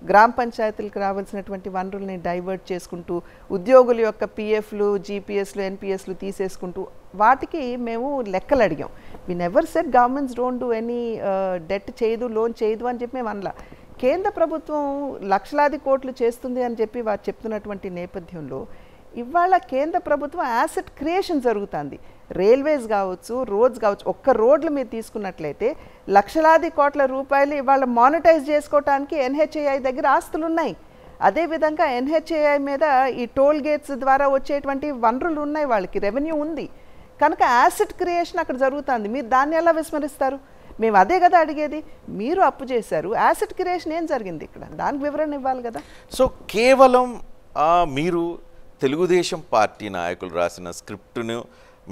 గ్రామ పంచాయతీలకు రావాల్సినటువంటి వనరుల్ని డైవర్ట్ చేసుకుంటూ ఉద్యోగుల యొక్క పిఎఫ్లు జీపీఎస్లు ఎన్పిఎస్లు తీసేసుకుంటూ వాటికి మేము లెక్కలు అడిగాం we never set governments don't do any debt చేయదు లోన్ చేయదు అని చెప్పి మేము అనలా కేంద్ర ప్రభుత్వం లక్షలాది కోట్లు చేస్తుంది అని చెప్పి వారు చెప్తున్నటువంటి నేపథ్యంలో ఇవాళ కేంద్ర ప్రభుత్వం యాసెట్ క్రియేషన్ జరుగుతుంది రైల్వేస్ కావచ్చు రోడ్స్ కావచ్చు ఒక్క రోడ్లు మీరు తీసుకున్నట్లయితే లక్షలాది కోట్ల రూపాయలు ఇవాళ మానిటైజ్ చేసుకోవటానికి ఎన్హెచ్ఏఐ దగ్గర ఆస్తులు ఉన్నాయి అదేవిధంగా ఎన్హెచ్ఏఐ మీద ఈ టోల్ గేట్స్ ద్వారా వచ్చేటువంటి వనరులు ఉన్నాయి వాళ్ళకి రెవెన్యూ ఉంది కనుక యాసిడ్ క్రియేషన్ అక్కడ జరుగుతుంది మీరు దాన్ని ఎలా విస్మరిస్తారు మేము అదే కదా అడిగేది మీరు అప్పు చేశారు యాసిడ్ క్రియేషన్ ఏం జరిగింది ఇక్కడ దానికి వివరణ ఇవ్వాలి కదా సో కేవలం మీరు తెలుగుదేశం పార్టీ నాయకులు రాసిన స్క్రిప్ట్ను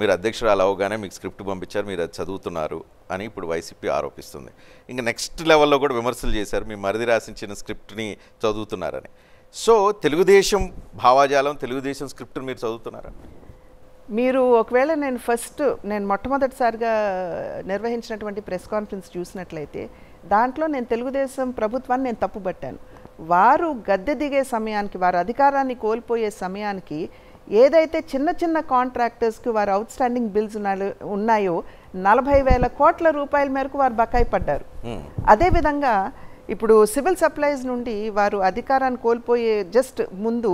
మీరు అధ్యక్షురాలు అవగానే మీకు స్క్రిప్ట్ పంపించారు మీరు అది చదువుతున్నారు అని ఇప్పుడు వైసీపీ ఆరోపిస్తుంది ఇంకా నెక్స్ట్ లెవెల్లో కూడా విమర్శలు చేశారు మీ మరిది రాసించిన స్క్రిప్ట్ని చదువుతున్నారని సో తెలుగుదేశం భావాజాలం తెలుగుదేశం స్క్రిప్ట్ని మీరు చదువుతున్నారా మీరు ఒకవేళ నేను ఫస్ట్ నేను మొట్టమొదటిసారిగా నిర్వహించినటువంటి ప్రెస్ కాన్ఫరెన్స్ చూసినట్లయితే దాంట్లో నేను తెలుగుదేశం ప్రభుత్వాన్ని నేను తప్పుబట్టాను వారు గద్దె దిగే సమయానికి వారు అధికారాన్ని కోల్పోయే సమయానికి ఏదైతే చిన్న చిన్న కాంట్రాక్టర్స్కి వారు అవుట్ స్టాండింగ్ బిల్స్ ఉన్నాయో నలభై వేల కోట్ల రూపాయల మేరకు వారు బకాయి పడ్డారు అదేవిధంగా ఇప్పుడు సివిల్ సప్లైస్ నుండి వారు అధికారాన్ని కోల్పోయే జస్ట్ ముందు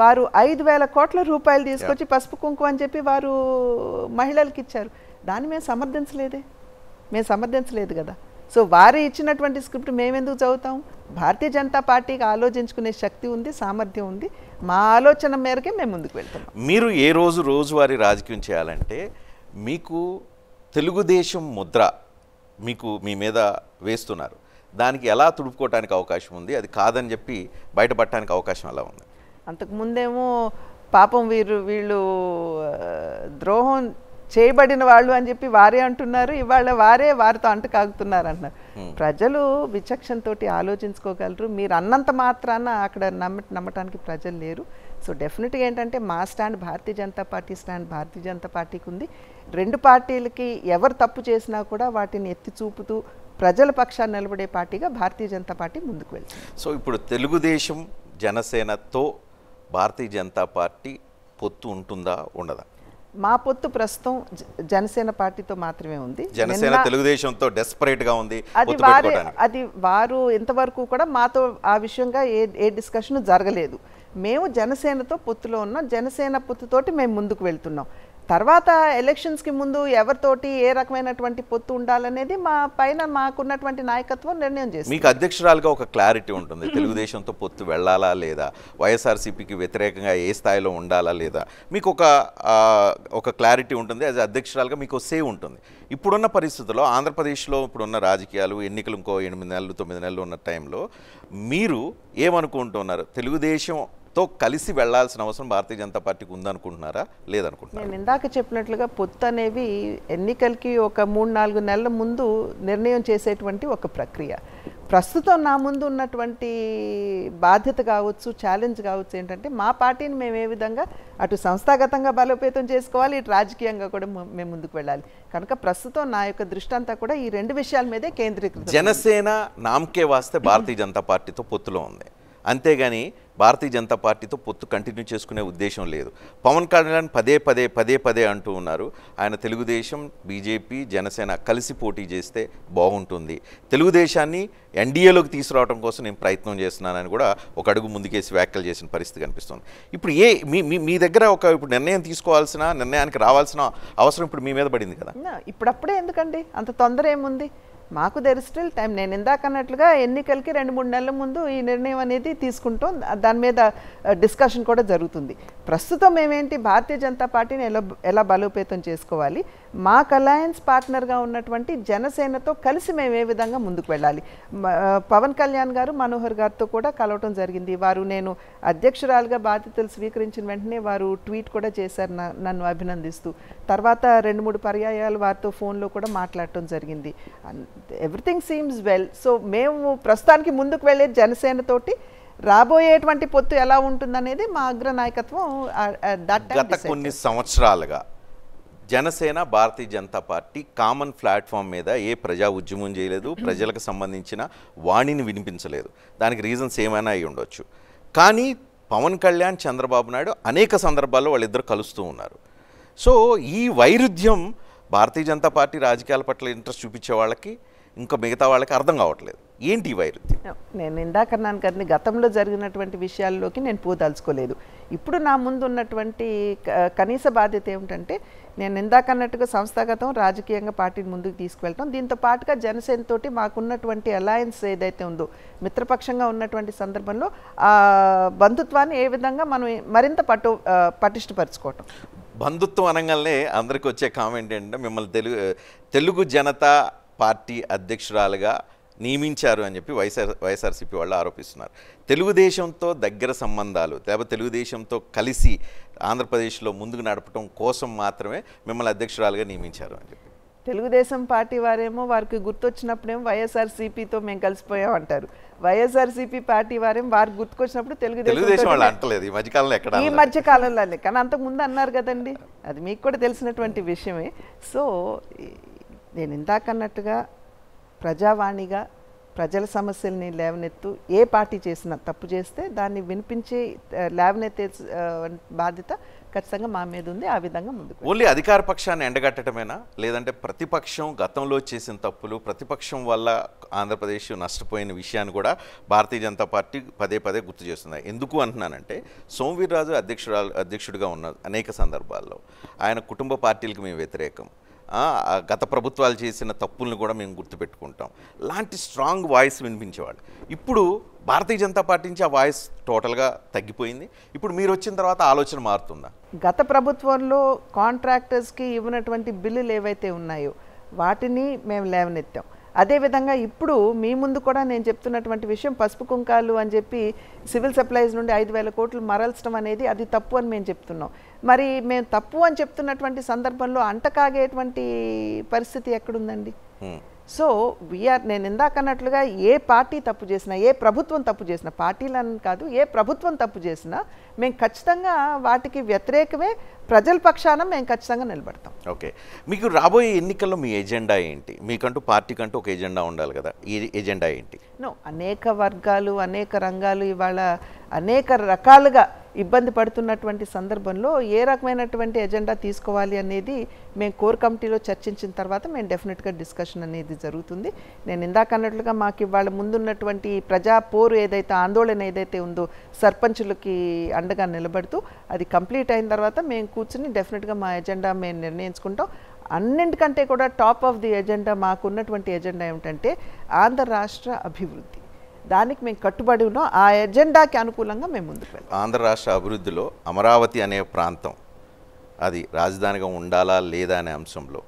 వారు ఐదు వేల కోట్ల రూపాయలు తీసుకొచ్చి పసుపు కుంకుమ అని చెప్పి వారు మహిళలకు ఇచ్చారు దాన్ని మేము సమర్థించలేదే మేము సమర్థించలేదు కదా సో వారు ఇచ్చినటువంటి స్క్రిప్ట్ మేమెందుకు చదువుతాం భారతీయ జనతా పార్టీకి ఆలోచించుకునే శక్తి ఉంది సామర్థ్యం ఉంది మా ఆలోచన మేరకే మేము ముందుకు వెళ్తున్నాం మీరు ఏ రోజు రోజువారీ రాజకీయం చేయాలంటే మీకు తెలుగుదేశం ముద్ర మీకు మీ మీద వేస్తున్నారు దానికి ఎలా తుడుపుకోవటానికి అవకాశం ఉంది అది కాదని చెప్పి బయటపడటానికి అవకాశం ఎలా ఉంది అంతకుముందేమో పాపం వీరు వీళ్ళు ద్రోహం చేయబడిన వాళ్ళు అని చెప్పి వారే అంటున్నారు ఇవాళ వారే వారితో అంటు కాగుతున్నారు అంటున్నారు ప్రజలు విచక్షణతోటి ఆలోచించుకోగలరు మీరు అన్నంత మాత్రాన అక్కడ నమ్మ నమ్మటానికి ప్రజలు లేరు సో డెఫినెట్గా ఏంటంటే మా స్టాండ్ భారతీయ జనతా పార్టీ స్టాండ్ భారతీయ జనతా పార్టీకి ఉంది రెండు పార్టీలకి ఎవరు తప్పు చేసినా కూడా వాటిని ఎత్తి చూపుతూ ప్రజల పక్షాన్ని నిలబడే పార్టీగా భారతీయ జనతా పార్టీ ముందుకు వెళ్తుంది సో ఇప్పుడు తెలుగుదేశం జనసేనతో భారతీయ జనతా పార్టీ పొత్తు ఉంటుందా ఉండదా మా పొత్తు ప్రస్తుతం జనసేన పార్టీతో మాత్రమే ఉంది జనసేన తెలుగుదేశంతో డెస్పరేట్ గా ఉంది అది వారి అది వారు ఇంతవరకు కూడా మాతో ఆ విషయంగా ఏ ఏ డిస్కషన్ జరగలేదు మేము జనసేనతో పొత్తులో ఉన్నాం జనసేన పొత్తుతోటి మేము ముందుకు వెళ్తున్నాం తర్వాత ఎలక్షన్స్కి ముందు ఎవరితోటి ఏ రకమైనటువంటి పొత్తు ఉండాలనేది మా పైన మాకున్నటువంటి నాయకత్వం నిర్ణయం చేసింది మీకు అధ్యక్షురాలుగా ఒక క్లారిటీ ఉంటుంది తెలుగుదేశంతో పొత్తు వెళ్ళాలా లేదా వైఎస్ఆర్సీపీకి వ్యతిరేకంగా ఏ స్థాయిలో ఉండాలా లేదా మీకు ఒక ఒక క్లారిటీ ఉంటుంది అది అధ్యక్షురాలుగా మీకు సేవ్ ఉంటుంది ఇప్పుడున్న పరిస్థితుల్లో ఆంధ్రప్రదేశ్లో ఇప్పుడున్న రాజకీయాలు ఎన్నికలు ఇంకో ఎనిమిది నెలలు తొమ్మిది నెలలు ఉన్న టైంలో మీరు ఏమనుకుంటున్నారు తెలుగుదేశం తో కలిసి వెళ్లాల్సిన అవసరం భారతీయ జనతా పార్టీకి ఉందనుకుంటున్నారా లేదనుకుంటున్నా నేను ఇందాక చెప్పినట్లుగా పొత్తు అనేవి ఎన్నికలకి ఒక మూడు నాలుగు నెలల ముందు నిర్ణయం చేసేటువంటి ఒక ప్రక్రియ ప్రస్తుతం నా ముందు ఉన్నటువంటి బాధ్యత కావచ్చు ఛాలెంజ్ కావచ్చు ఏంటంటే మా పార్టీని మేము ఏ విధంగా అటు సంస్థాగతంగా బలోపేతం చేసుకోవాలి ఇటు రాజకీయంగా కూడా మేము ముందుకు వెళ్ళాలి కనుక ప్రస్తుతం నా యొక్క దృష్టి అంతా కూడా ఈ రెండు విషయాల మీదే కేంద్రీకృతం జనసేన నామకే వాస్తే భారతీయ జనతా పార్టీతో పొత్తులో ఉంది అంతేగాని భారతీయ జనతా పార్టీతో పొత్తు కంటిన్యూ చేసుకునే ఉద్దేశం లేదు పవన్ కళ్యాణ్ పదే పదే పదే పదే అంటూ ఉన్నారు ఆయన తెలుగుదేశం బీజేపీ జనసేన కలిసి పోటీ చేస్తే బాగుంటుంది తెలుగుదేశాన్ని ఎన్డీఏలోకి తీసుకురావడం కోసం నేను ప్రయత్నం చేస్తున్నానని కూడా ఒక అడుగు ముందుకేసి వ్యాఖ్యలు చేసిన పరిస్థితి కనిపిస్తుంది ఇప్పుడు ఏ మీ మీ దగ్గర ఒక ఇప్పుడు నిర్ణయం తీసుకోవాల్సిన నిర్ణయానికి రావాల్సిన అవసరం ఇప్పుడు మీ మీద పడింది కదా ఇప్పుడప్పుడే ఎందుకండి అంత తొందర ఏముంది మాకు దెర్ స్టిల్ టైం నేను ఇందాక అన్నట్లుగా ఎన్నికలకి రెండు మూడు నెలల ముందు ఈ నిర్ణయం అనేది తీసుకుంటాం దాని మీద డిస్కషన్ uh, కూడా జరుగుతుంది ప్రస్తుతం మేమేంటి భారతీయ జనతా పార్టీని ఎలా ఎలా బలోపేతం చేసుకోవాలి మా అలయన్స్ పార్ట్నర్గా ఉన్నటువంటి జనసేనతో కలిసి మేము ఏ విధంగా ముందుకు వెళ్ళాలి పవన్ కళ్యాణ్ గారు మనోహర్ గారితో కూడా కలవటం జరిగింది వారు నేను అధ్యక్షురాలుగా బాధ్యతలు స్వీకరించిన వెంటనే వారు ట్వీట్ కూడా చేశారు నన్ను అభినందిస్తూ తర్వాత రెండు మూడు పర్యాయాలు వారితో ఫోన్లో కూడా మాట్లాడటం జరిగింది ఎవ్రీథింగ్ సీమ్స్ వెల్ సో మేము ప్రస్తుతానికి ముందుకు వెళ్ళేది జనసేనతోటి రాబోయేటువంటి పొత్తు ఎలా ఉంటుందనేది మా అగ్ర నాయకత్వం గత కొన్ని సంవత్సరాలుగా జనసేన భారతీయ జనతా పార్టీ కామన్ ప్లాట్ఫామ్ మీద ఏ ప్రజా ఉద్యమం చేయలేదు ప్రజలకు సంబంధించిన వాణిని వినిపించలేదు దానికి రీజన్స్ ఏమైనా అయి ఉండొచ్చు కానీ పవన్ కళ్యాణ్ చంద్రబాబు నాయుడు అనేక సందర్భాల్లో వాళ్ళిద్దరు కలుస్తూ ఉన్నారు సో ఈ వైరుధ్యం భారతీయ జనతా పార్టీ రాజకీయాల పట్ల ఇంట్రెస్ట్ చూపించే వాళ్ళకి ఇంకా మిగతా వాళ్ళకి అర్థం కావట్లేదు ఏంటి వైరుధ్యం నేను ఇందాక అన్నాను గతంలో జరిగినటువంటి విషయాల్లోకి నేను పోదలుచుకోలేదు ఇప్పుడు నా ముందు ఉన్నటువంటి కనీస బాధ్యత ఏమిటంటే నేను ఇందాక అన్నట్టుగా సంస్థాగతం రాజకీయంగా పార్టీని ముందుకు తీసుకువెళ్ళటం దీంతో పాటుగా జనసేన తోటి మాకున్నటువంటి అలయన్స్ ఏదైతే ఉందో మిత్రపక్షంగా ఉన్నటువంటి సందర్భంలో ఆ బంధుత్వాన్ని ఏ విధంగా మనం మరింత పట్టు పటిష్టపరచుకోవటం బంధుత్వం అనగానే అందరికి వచ్చే కామెంట్ ఏంటంటే మిమ్మల్ని తెలుగు తెలుగు జనతా పార్టీ అధ్యక్షురాలుగా నియమించారు అని చెప్పి వైఎస్ఆర్ వైఎస్ఆర్సీపీ వాళ్ళు ఆరోపిస్తున్నారు తెలుగుదేశంతో దగ్గర సంబంధాలు లేకపోతే తెలుగుదేశంతో కలిసి ఆంధ్రప్రదేశ్లో ముందుకు నడపడం కోసం మాత్రమే మిమ్మల్ని అధ్యక్షురాలుగా నియమించారు అని చెప్పి తెలుగుదేశం పార్టీ వారేమో వారికి గుర్తొచ్చినప్పుడేమో వైఎస్ఆర్సీపీతో మేము కలిసిపోయామంటారు వైఎస్ఆర్సీపీ పార్టీ వారేం వారికి గుర్తుకొచ్చినప్పుడు తెలుగుదేశం అంటలేదు ఈ మధ్యకాలంలో ఎక్కడ ఈ మధ్యకాలంలో కానీ అంతకుముందు అన్నారు కదండి అది మీకు కూడా తెలిసినటువంటి విషయమే సో నేను ఇందాకన్నట్టుగా ప్రజావాణిగా ప్రజల సమస్యల్ని లేవనెత్తు ఏ పార్టీ చేసినా తప్పు చేస్తే దాన్ని వినిపించే లేవనెత్తే బాధ్యత ఖచ్చితంగా మా మీద ఉంది ఆ విధంగా ముందుకు ఓన్లీ అధికార పక్షాన్ని ఎండగట్టడమేనా లేదంటే ప్రతిపక్షం గతంలో చేసిన తప్పులు ప్రతిపక్షం వల్ల ఆంధ్రప్రదేశ్ నష్టపోయిన విషయాన్ని కూడా భారతీయ జనతా పార్టీ పదే పదే గుర్తు చేస్తుంది ఎందుకు అంటున్నానంటే సోమవీర్రాజు అధ్యక్షురాలు అధ్యక్షుడిగా ఉన్న అనేక సందర్భాల్లో ఆయన కుటుంబ పార్టీలకు మేము వ్యతిరేకం గత ప్రభుత్వాలు చేసిన తప్పుల్ని కూడా మేము గుర్తుపెట్టుకుంటాం లాంటి స్ట్రాంగ్ వాయిస్ వినిపించేవాడు ఇప్పుడు భారతీయ జనతా పార్టీ నుంచి ఆ వాయిస్ టోటల్గా తగ్గిపోయింది ఇప్పుడు మీరు వచ్చిన తర్వాత ఆలోచన మారుతుందా గత ప్రభుత్వంలో కాంట్రాక్టర్స్కి ఇవ్వనటువంటి బిల్లులు ఏవైతే ఉన్నాయో వాటిని మేము లేవనెత్తాం అదేవిధంగా ఇప్పుడు మీ ముందు కూడా నేను చెప్తున్నటువంటి విషయం పసుపు కుంకాలు అని చెప్పి సివిల్ సప్లైస్ నుండి ఐదు వేల కోట్లు మరల్చడం అనేది అది తప్పు అని మేము చెప్తున్నాం మరి మేము తప్పు అని చెప్తున్నటువంటి సందర్భంలో అంటకాగేటువంటి పరిస్థితి ఎక్కడుందండి hmm. సో వీఆర్ నేను ఇందాక అన్నట్లుగా ఏ పార్టీ తప్పు చేసినా ఏ ప్రభుత్వం తప్పు చేసినా పార్టీలని కాదు ఏ ప్రభుత్వం తప్పు చేసినా మేము ఖచ్చితంగా వాటికి వ్యతిరేకమే ప్రజల పక్షాన మేము ఖచ్చితంగా నిలబడతాం ఓకే మీకు రాబోయే ఎన్నికల్లో మీ ఎజెండా ఏంటి మీకంటూ పార్టీ కంటూ ఒక ఎజెండా ఉండాలి కదా ఈ ఎజెండా ఏంటి నో అనేక వర్గాలు అనేక రంగాలు ఇవాళ అనేక రకాలుగా ఇబ్బంది పడుతున్నటువంటి సందర్భంలో ఏ రకమైనటువంటి ఎజెండా తీసుకోవాలి అనేది మేము కోర్ కమిటీలో చర్చించిన తర్వాత మేము డెఫినెట్గా డిస్కషన్ అనేది జరుగుతుంది నేను ఇందాక అన్నట్లుగా మాకు ఇవాళ ముందున్నటువంటి ప్రజా పోరు ఏదైతే ఆందోళన ఏదైతే ఉందో సర్పంచులకి అండగా నిలబడుతూ అది కంప్లీట్ అయిన తర్వాత మేము కూర్చుని డెఫినెట్గా మా ఎజెండా మేము నిర్ణయించుకుంటాం అన్నింటికంటే కూడా టాప్ ఆఫ్ ది ఎజెండా మాకున్నటువంటి ఎజెండా ఏమిటంటే ఆంధ్ర రాష్ట్ర అభివృద్ధి దానికి మేము కట్టుబడి ఉన్నాం ఆ ఎజెండాకి అనుకూలంగా మేము ముందుకు వెళ్ళాం ఆంధ్ర రాష్ట్ర అభివృద్ధిలో అమరావతి అనే ప్రాంతం అది రాజధానిగా ఉండాలా లేదా అనే అంశంలో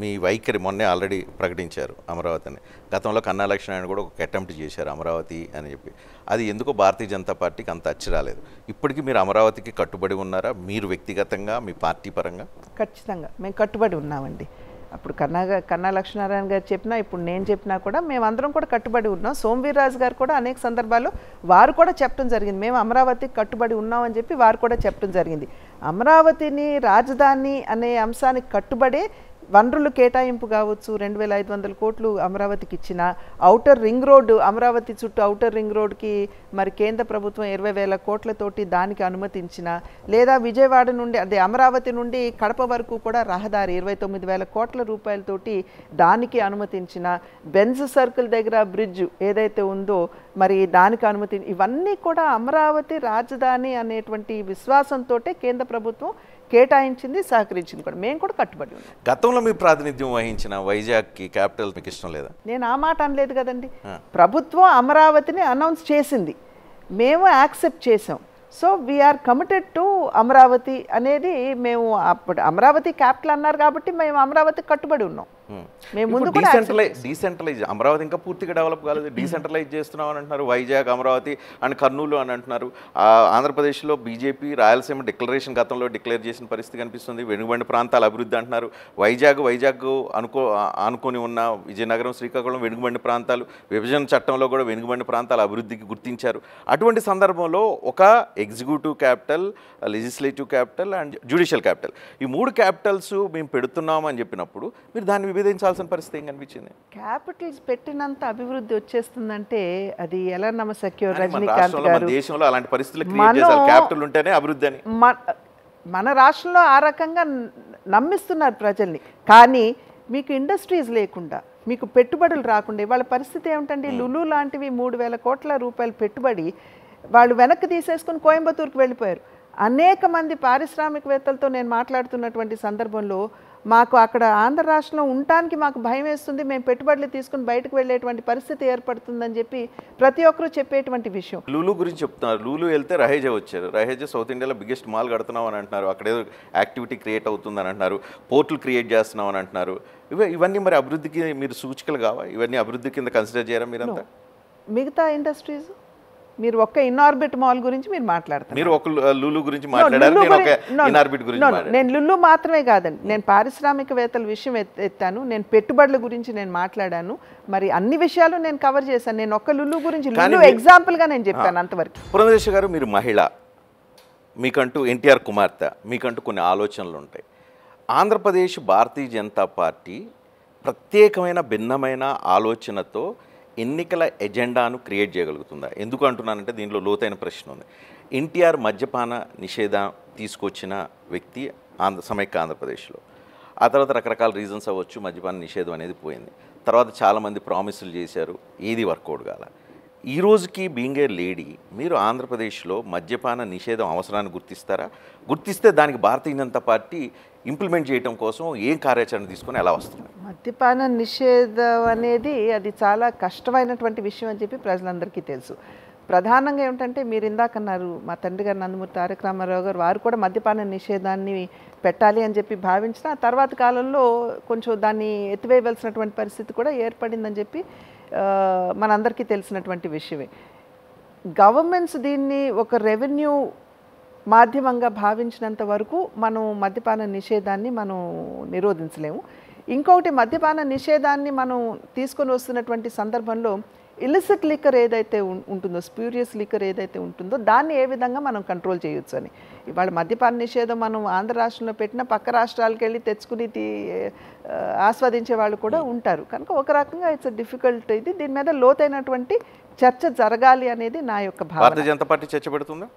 మీ వైఖరి మొన్నే ఆల్రెడీ ప్రకటించారు అమరావతి అని గతంలో కన్నా లక్ష్మణ్ కూడా ఒక అటెంప్ట్ చేశారు అమరావతి అని చెప్పి అది ఎందుకో భారతీయ జనతా పార్టీకి అంత అచ్చి రాలేదు ఇప్పటికీ మీరు అమరావతికి కట్టుబడి ఉన్నారా మీరు వ్యక్తిగతంగా మీ పార్టీ పరంగా ఖచ్చితంగా మేము కట్టుబడి ఉన్నామండి అప్పుడు కన్నా కన్నా లక్ష్మీనారాయణ గారు చెప్పినా ఇప్పుడు నేను చెప్పినా కూడా మేమందరం కూడా కట్టుబడి ఉన్నాం సోమవీర్రాజు గారు కూడా అనేక సందర్భాల్లో వారు కూడా చెప్పడం జరిగింది మేము అమరావతికి కట్టుబడి ఉన్నామని చెప్పి వారు కూడా చెప్పడం జరిగింది అమరావతిని రాజధాని అనే అంశానికి కట్టుబడే వనరులు కేటాయింపు కావచ్చు రెండు వేల ఐదు వందల కోట్లు అమరావతికి ఇచ్చిన ఔటర్ రింగ్ రోడ్డు అమరావతి చుట్టూ ఔటర్ రింగ్ రోడ్కి మరి కేంద్ర ప్రభుత్వం ఇరవై వేల కోట్లతోటి దానికి అనుమతించిన లేదా విజయవాడ నుండి అదే అమరావతి నుండి కడప వరకు కూడా రహదారి ఇరవై తొమ్మిది వేల కోట్ల రూపాయలతోటి దానికి అనుమతించిన బెంజ్ సర్కిల్ దగ్గర బ్రిడ్జ్ ఏదైతే ఉందో మరి దానికి అనుమతి ఇవన్నీ కూడా అమరావతి రాజధాని అనేటువంటి విశ్వాసంతో కేంద్ర ప్రభుత్వం కేటాయించింది సహకరించింది కూడా మేము కూడా కట్టుబడి ఉన్నాం గతంలో మీ ప్రాతినిధ్యం వహించిన వైజాగ్కి క్యాపిటల్ మీకు ఇష్టం లేదా నేను ఆ మాట అనలేదు కదండి ప్రభుత్వం అమరావతిని అనౌన్స్ చేసింది మేము యాక్సెప్ట్ చేసాం so we are committed to Amaravati అనేది మేము అప్పుడు అమరావతి క్యాపిటల్ అన్నారు కాబట్టి మేము అమరావతికి కట్టుబడి ఉన్నాం Hmm. డీసెంట్రలైజ్ అమరావతి ఇంకా పూర్తిగా డెవలప్ కాలేదు డీసెంట్రలైజ్ hmm. చేస్తున్నాం అని అంటున్నారు వైజాగ్ అమరావతి అండ్ కర్నూలు అని అంటున్నారు ఆంధ్రప్రదేశ్లో బీజేపీ రాయలసీమ డిక్లరేషన్ గతంలో డిక్లేర్ చేసిన పరిస్థితి కనిపిస్తుంది వెనుకబడి ప్రాంతాల అభివృద్ధి అంటున్నారు వైజాగ్ వైజాగ్ అనుకో అనుకుని ఉన్న విజయనగరం శ్రీకాకుళం వెనుకబడిన ప్రాంతాలు విభజన చట్టంలో కూడా వెనుకబడిన ప్రాంతాల అభివృద్ధికి గుర్తించారు అటువంటి సందర్భంలో ఒక executive capital legislative capital and judicial capital ఈ మూడు క్యాపిటల్స్ మేము పెడుతున్నామని చెప్పినప్పుడు మీరు దాన్ని విధించాల్సిన పరిస్థితి ఏం కనిపించింది క్యాపిటల్స్ పెట్టినంత అభివృద్ధి వచ్చేస్తుందంటే అది ఎలా నమ్మశక్యం రజనీకాంత్ గారు దేశంలో అలాంటి పరిస్థితులు క్యాపిటల్ ఉంటేనే అభివృద్ధి అని మన రాష్ట్రంలో ఆ రకంగా నమ్మిస్తున్నారు ప్రజల్ని కానీ మీకు ఇండస్ట్రీస్ లేకుండా మీకు పెట్టుబడులు రాకుండా వాళ్ళ పరిస్థితి ఏమిటండి లులు లాంటివి మూడు వేల కోట్ల రూపాయలు పెట్టుబడి వాళ్ళు వెనక్కి తీసేసుకుని కోయంబత్తూరుకు వెళ్ళిపోయారు అనేక మంది పారిశ్రామికవేత్తలతో నేను మాట్లాడుతున్నటువంటి సందర్భంలో మాకు అక్కడ ఆంధ్ర రాష్ట్రంలో ఉండటానికి మాకు భయం వేస్తుంది మేము పెట్టుబడులు తీసుకుని బయటకు వెళ్ళేటువంటి పరిస్థితి ఏర్పడుతుందని చెప్పి ప్రతి ఒక్కరూ చెప్పేటువంటి విషయం లూలు గురించి చెప్తున్నారు లూలు వెళ్తే రహేజ వచ్చారు రహేజ సౌత్ ఇండియాలో బిగ్గెస్ట్ మాల్ కడుతున్నాం అని అంటున్నారు అక్కడ ఏదో యాక్టివిటీ క్రియేట్ అవుతుందని అంటున్నారు పోర్టులు క్రియేట్ చేస్తున్నాం అని అంటున్నారు ఇవన్నీ మరి అభివృద్ధికి మీరు సూచికలు కావా ఇవన్నీ అభివృద్ధి కింద కన్సిడర్ చేయరా మీరంతా మిగతా ఇండస్ట్రీస్ మీరు ఒక్క ఇన్ఆర్బిట్ మాల్ గురించి మీరు మాట్లాడతారు మీరు ఒక లులు గురించి నేను లుల్లు మాత్రమే కాదండి నేను పారిశ్రామికవేత్తల విషయం ఎత్తాను నేను పెట్టుబడుల గురించి నేను మాట్లాడాను మరి అన్ని విషయాలు నేను కవర్ చేశాను నేను ఒక్క లుల్లు గురించి ఎగ్జాంపుల్ ఎగ్జాంపుల్గా నేను చెప్పాను అంతవరకు పురంధేశ్వర గారు మీరు మహిళ మీకంటూ ఎన్టీఆర్ కుమార్తె మీకంటూ కొన్ని ఆలోచనలు ఉంటాయి ఆంధ్రప్రదేశ్ భారతీయ జనతా పార్టీ ప్రత్యేకమైన భిన్నమైన ఆలోచనతో ఎన్నికల ఎజెండాను క్రియేట్ చేయగలుగుతుందా ఎందుకు అంటున్నానంటే దీనిలో లోతైన ప్రశ్న ఉంది ఎన్టీఆర్ మద్యపాన నిషేధం తీసుకొచ్చిన వ్యక్తి ఆంధ్ర సమైక్య ఆంధ్రప్రదేశ్లో ఆ తర్వాత రకరకాల రీజన్స్ అవ్వచ్చు మద్యపాన నిషేధం అనేది పోయింది తర్వాత చాలామంది ప్రామిసులు చేశారు ఏది వర్కౌట్ కాల ఈ రోజుకి బీయింగ్ ఏ లేడీ మీరు ఆంధ్రప్రదేశ్లో మద్యపాన నిషేధం అవసరాన్ని గుర్తిస్తారా గుర్తిస్తే దానికి భారతీయ జనతా పార్టీ ఇంప్లిమెంట్ చేయడం కోసం ఏం కార్యాచరణ తీసుకొని ఎలా వస్తుంది మద్యపాన నిషేధం అనేది అది చాలా కష్టమైనటువంటి విషయం అని చెప్పి ప్రజలందరికీ తెలుసు ప్రధానంగా ఏమిటంటే మీరు ఇందాక అన్నారు మా తండ్రి గారు నందమూరి తారక రామారావు గారు వారు కూడా మద్యపాన నిషేధాన్ని పెట్టాలి అని చెప్పి భావించిన తర్వాత కాలంలో కొంచెం దాన్ని ఎత్తివేయవలసినటువంటి పరిస్థితి కూడా ఏర్పడిందని చెప్పి మనందరికీ తెలిసినటువంటి విషయమే గవర్నమెంట్స్ దీన్ని ఒక రెవెన్యూ మాధ్యమంగా భావించినంత వరకు మనం మద్యపాన నిషేధాన్ని మనం నిరోధించలేము ఇంకొకటి మద్యపాన నిషేధాన్ని మనం తీసుకొని వస్తున్నటువంటి సందర్భంలో ఇలిసిట్ లిక్కర్ ఏదైతే ఉంటుందో స్ప్యూరియస్ లిక్కర్ ఏదైతే ఉంటుందో దాన్ని ఏ విధంగా మనం కంట్రోల్ చేయొచ్చు అని ఇవాళ మద్యపాన నిషేధం మనం ఆంధ్ర రాష్ట్రంలో పెట్టిన పక్క రాష్ట్రాలకు వెళ్ళి తెచ్చుకుని ఆస్వాదించే వాళ్ళు కూడా ఉంటారు కనుక ఒక రకంగా ఇట్స్ డిఫికల్ట్ ఇది దీని మీద లోతైనటువంటి చర్చ జరగాలి అనేది నా యొక్క భారతీయ జనతా పార్టీ చర్చ పెడుతుంది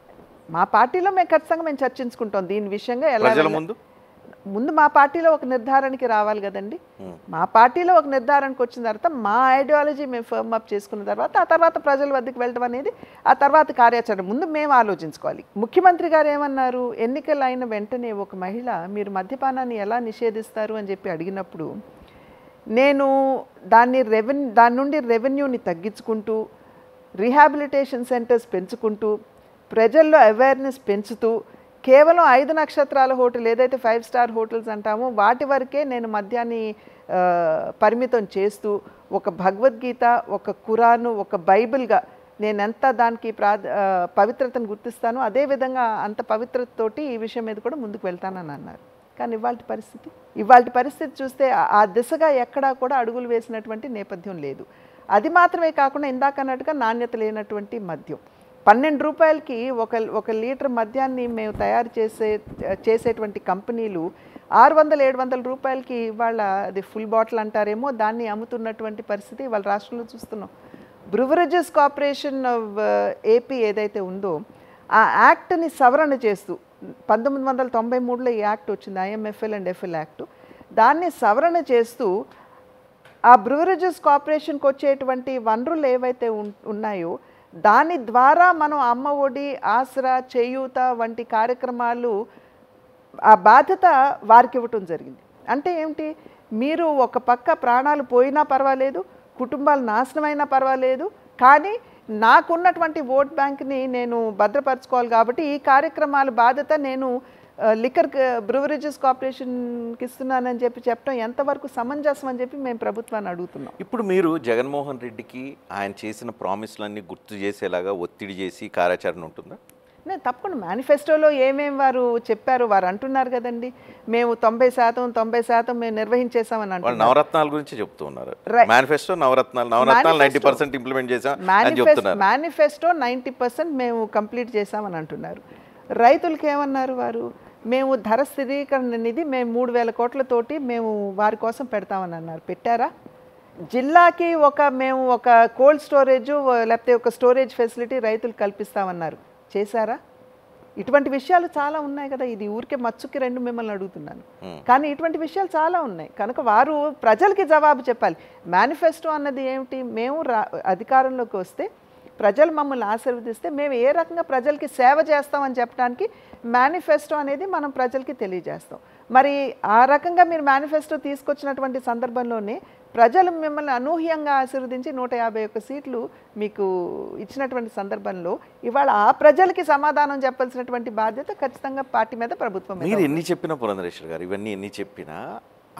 మా పార్టీలో మేము ఖచ్చితంగా మేము చర్చించుకుంటాం దీని విషయంగా ఎలా ముందు ముందు మా పార్టీలో ఒక నిర్ధారణకి రావాలి కదండి hmm. మా పార్టీలో ఒక నిర్ధారణకు వచ్చిన తర్వాత మా ఐడియాలజీ మేము ఫర్మ్ అప్ చేసుకున్న తర్వాత ఆ తర్వాత ప్రజల వద్దకు వెళ్ళడం అనేది ఆ తర్వాత కార్యాచరణ ముందు మేము ఆలోచించుకోవాలి ముఖ్యమంత్రి గారు ఏమన్నారు ఎన్నికలు అయిన వెంటనే ఒక మహిళ మీరు మద్యపానాన్ని ఎలా నిషేధిస్తారు అని చెప్పి అడిగినప్పుడు నేను దాన్ని రెవెన్ దాని నుండి రెవెన్యూని తగ్గించుకుంటూ రీహాబిలిటేషన్ సెంటర్స్ పెంచుకుంటూ ప్రజల్లో అవేర్నెస్ పెంచుతూ కేవలం ఐదు నక్షత్రాల హోటల్ ఏదైతే ఫైవ్ స్టార్ హోటల్స్ అంటామో వాటి వరకే నేను మద్యాన్ని పరిమితం చేస్తూ ఒక భగవద్గీత ఒక కురాను ఒక బైబిల్గా నేను ఎంత దానికి ప్రా పవిత్రతను గుర్తిస్తానో అదేవిధంగా అంత పవిత్రతతోటి ఈ విషయం మీద కూడా ముందుకు వెళ్తానని అన్నారు కానీ ఇవాళ పరిస్థితి ఇవాళ పరిస్థితి చూస్తే ఆ దిశగా ఎక్కడా కూడా అడుగులు వేసినటువంటి నేపథ్యం లేదు అది మాత్రమే కాకుండా ఇందాక అన్నట్టుగా నాణ్యత లేనటువంటి మద్యం పన్నెండు రూపాయలకి ఒక ఒక లీటర్ మద్యాన్ని మేము తయారు చేసే చేసేటువంటి కంపెనీలు ఆరు వందల ఏడు వందల రూపాయలకి వాళ్ళ అది ఫుల్ బాటిల్ అంటారేమో దాన్ని అమ్ముతున్నటువంటి పరిస్థితి వాళ్ళ రాష్ట్రంలో చూస్తున్నాం బ్రువరేజెస్ కార్పొరేషన్ ఏపీ ఏదైతే ఉందో ఆ యాక్ట్ని సవరణ చేస్తూ పంతొమ్మిది వందల తొంభై మూడులో ఈ యాక్ట్ వచ్చింది ఐఎంఎఫ్ఎల్ అండ్ ఎఫ్ఎల్ యాక్ట్ దాన్ని సవరణ చేస్తూ ఆ బ్రువరేజెస్ కార్పొరేషన్కి వచ్చేటువంటి వనరులు ఏవైతే ఉన్నాయో దాని ద్వారా మనం అమ్మ ఒడి ఆసరా చేయూత వంటి కార్యక్రమాలు ఆ బాధ్యత వారికి ఇవ్వటం జరిగింది అంటే ఏమిటి మీరు ఒక పక్క ప్రాణాలు పోయినా పర్వాలేదు కుటుంబాలు నాశనమైనా పర్వాలేదు కానీ నాకున్నటువంటి ఓట్ బ్యాంక్ని నేను భద్రపరచుకోవాలి కాబట్టి ఈ కార్యక్రమాల బాధ్యత నేను లిక్కర్ బ్రూవరేజెస్ కార్పొరేషన్కి ఇస్తున్నానని చెప్పి చెప్పడం ఎంతవరకు సమంజసం అని చెప్పి మేము ప్రభుత్వాన్ని అడుగుతున్నాం ఇప్పుడు మీరు జగన్మోహన్ రెడ్డికి ఆయన చేసిన ప్రామిస్లన్నీ గుర్తు చేసేలాగా ఒత్తిడి చేసి కార్యాచరణ ఉంటుందా నేను తప్పకుండా మేనిఫెస్టోలో ఏమేమి వారు చెప్పారు వారు అంటున్నారు కదండి మేము తొంభై శాతం తొంభై శాతం మేము నిర్వహించేసామని అంటున్నారు నవరత్నాల గురించి చెప్తున్నారు మేనిఫెస్టో నవరత్నాలు నవరత్నాలు నైంటీ పర్సెంట్ ఇంప్లిమెంట్ చేసాం మేనిఫెస్టో మేనిఫెస్టో నైంటీ పర్సెంట్ మేము కంప్లీట్ చేసామని అంటున్నారు రైతులకు ఏమన్నారు వారు మేము ధర స్థిరీకరణ నిధి మేము మూడు వేల కోట్లతోటి మేము వారి కోసం పెడతామని అన్నారు పెట్టారా జిల్లాకి ఒక మేము ఒక కోల్డ్ స్టోరేజ్ లేకపోతే ఒక స్టోరేజ్ ఫెసిలిటీ రైతులు కల్పిస్తామన్నారు చేశారా ఇటువంటి విషయాలు చాలా ఉన్నాయి కదా ఇది ఊరికే మచ్చుకి రెండు మిమ్మల్ని అడుగుతున్నాను కానీ ఇటువంటి విషయాలు చాలా ఉన్నాయి కనుక వారు ప్రజలకి జవాబు చెప్పాలి మేనిఫెస్టో అన్నది ఏమిటి మేము అధికారంలోకి వస్తే ప్రజలు మమ్మల్ని ఆశీర్వదిస్తే మేము ఏ రకంగా ప్రజలకి సేవ చేస్తామని చెప్పడానికి మేనిఫెస్టో అనేది మనం ప్రజలకి తెలియజేస్తాం మరి ఆ రకంగా మీరు మేనిఫెస్టో తీసుకొచ్చినటువంటి సందర్భంలోనే ప్రజలు మిమ్మల్ని అనూహ్యంగా ఆశీర్వదించి నూట యాభై ఒక్క సీట్లు మీకు ఇచ్చినటువంటి సందర్భంలో ఇవాళ ఆ ప్రజలకి సమాధానం చెప్పాల్సినటువంటి బాధ్యత ఖచ్చితంగా పార్టీ మీద ప్రభుత్వం మీరు ఎన్ని చెప్పినా పురంధరేశ్వర్ గారు ఇవన్నీ ఎన్ని చెప్పినా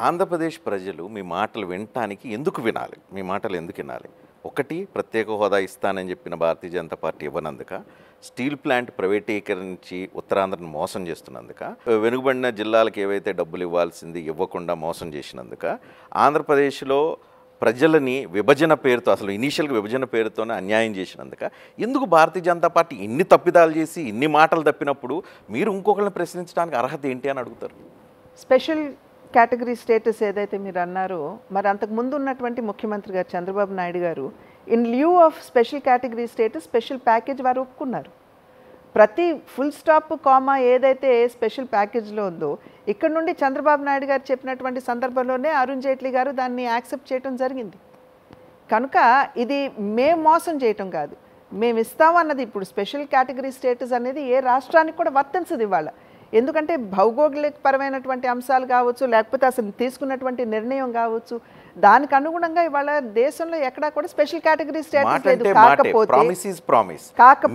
ఆంధ్రప్రదేశ్ ప్రజలు మీ మాటలు వినటానికి ఎందుకు వినాలి మీ మాటలు ఎందుకు వినాలి ఒకటి ప్రత్యేక హోదా ఇస్తానని చెప్పిన భారతీయ జనతా పార్టీ ఇవ్వనందుక స్టీల్ ప్లాంట్ ప్రైవేటీకరించి ఉత్తరాంధ్రను మోసం చేస్తున్నందుక వెనుకబడిన జిల్లాలకు ఏవైతే డబ్బులు ఇవ్వాల్సింది ఇవ్వకుండా మోసం చేసినందుక ఆంధ్రప్రదేశ్లో ప్రజలని విభజన పేరుతో అసలు ఇనీషియల్గా విభజన పేరుతోనే అన్యాయం చేసినందుక ఎందుకు భారతీయ జనతా పార్టీ ఇన్ని తప్పిదాలు చేసి ఇన్ని మాటలు తప్పినప్పుడు మీరు ఇంకొకరిని ప్రశ్నించడానికి అర్హత ఏంటి అని అడుగుతారు స్పెషల్ కేటగిరీ స్టేటస్ ఏదైతే మీరు అన్నారో మరి అంతకు ముందు ఉన్నటువంటి ముఖ్యమంత్రి గారు Chandrababu Naidu garu in lieu of special category status special package వారు ఒప్పుకున్నారు ప్రతి ఫుల్ స్టాప్ కామా ఏదైతే స్పెషల్ ప్యాకేజ్లో ఉందో ఇక్కడ నుండి చంద్రబాబు నాయుడు గారు చెప్పినటువంటి సందర్భంలోనే అరుణ్ జైట్లీ గారు దాన్ని యాక్సెప్ట్ చేయడం జరిగింది కనుక ఇది మేం మోసం చేయటం కాదు మేము ఇస్తామన్నది ఇప్పుడు స్పెషల్ కేటగిరీ స్టేటస్ అనేది ఏ రాష్ట్రానికి కూడా వర్తించదు ఇవాళ ఎందుకంటే భౌగోళికపరమైనటువంటి అంశాలు కావచ్చు లేకపోతే అసలు తీసుకున్నటువంటి నిర్ణయం కావచ్చు దానికి అనుగుణంగా ఇవాళ దేశంలో ఎక్కడా కూడా స్పెషల్ కేటగిరీ స్టేటస్ కాకపోతే ప్రామిస్ ప్రామిస్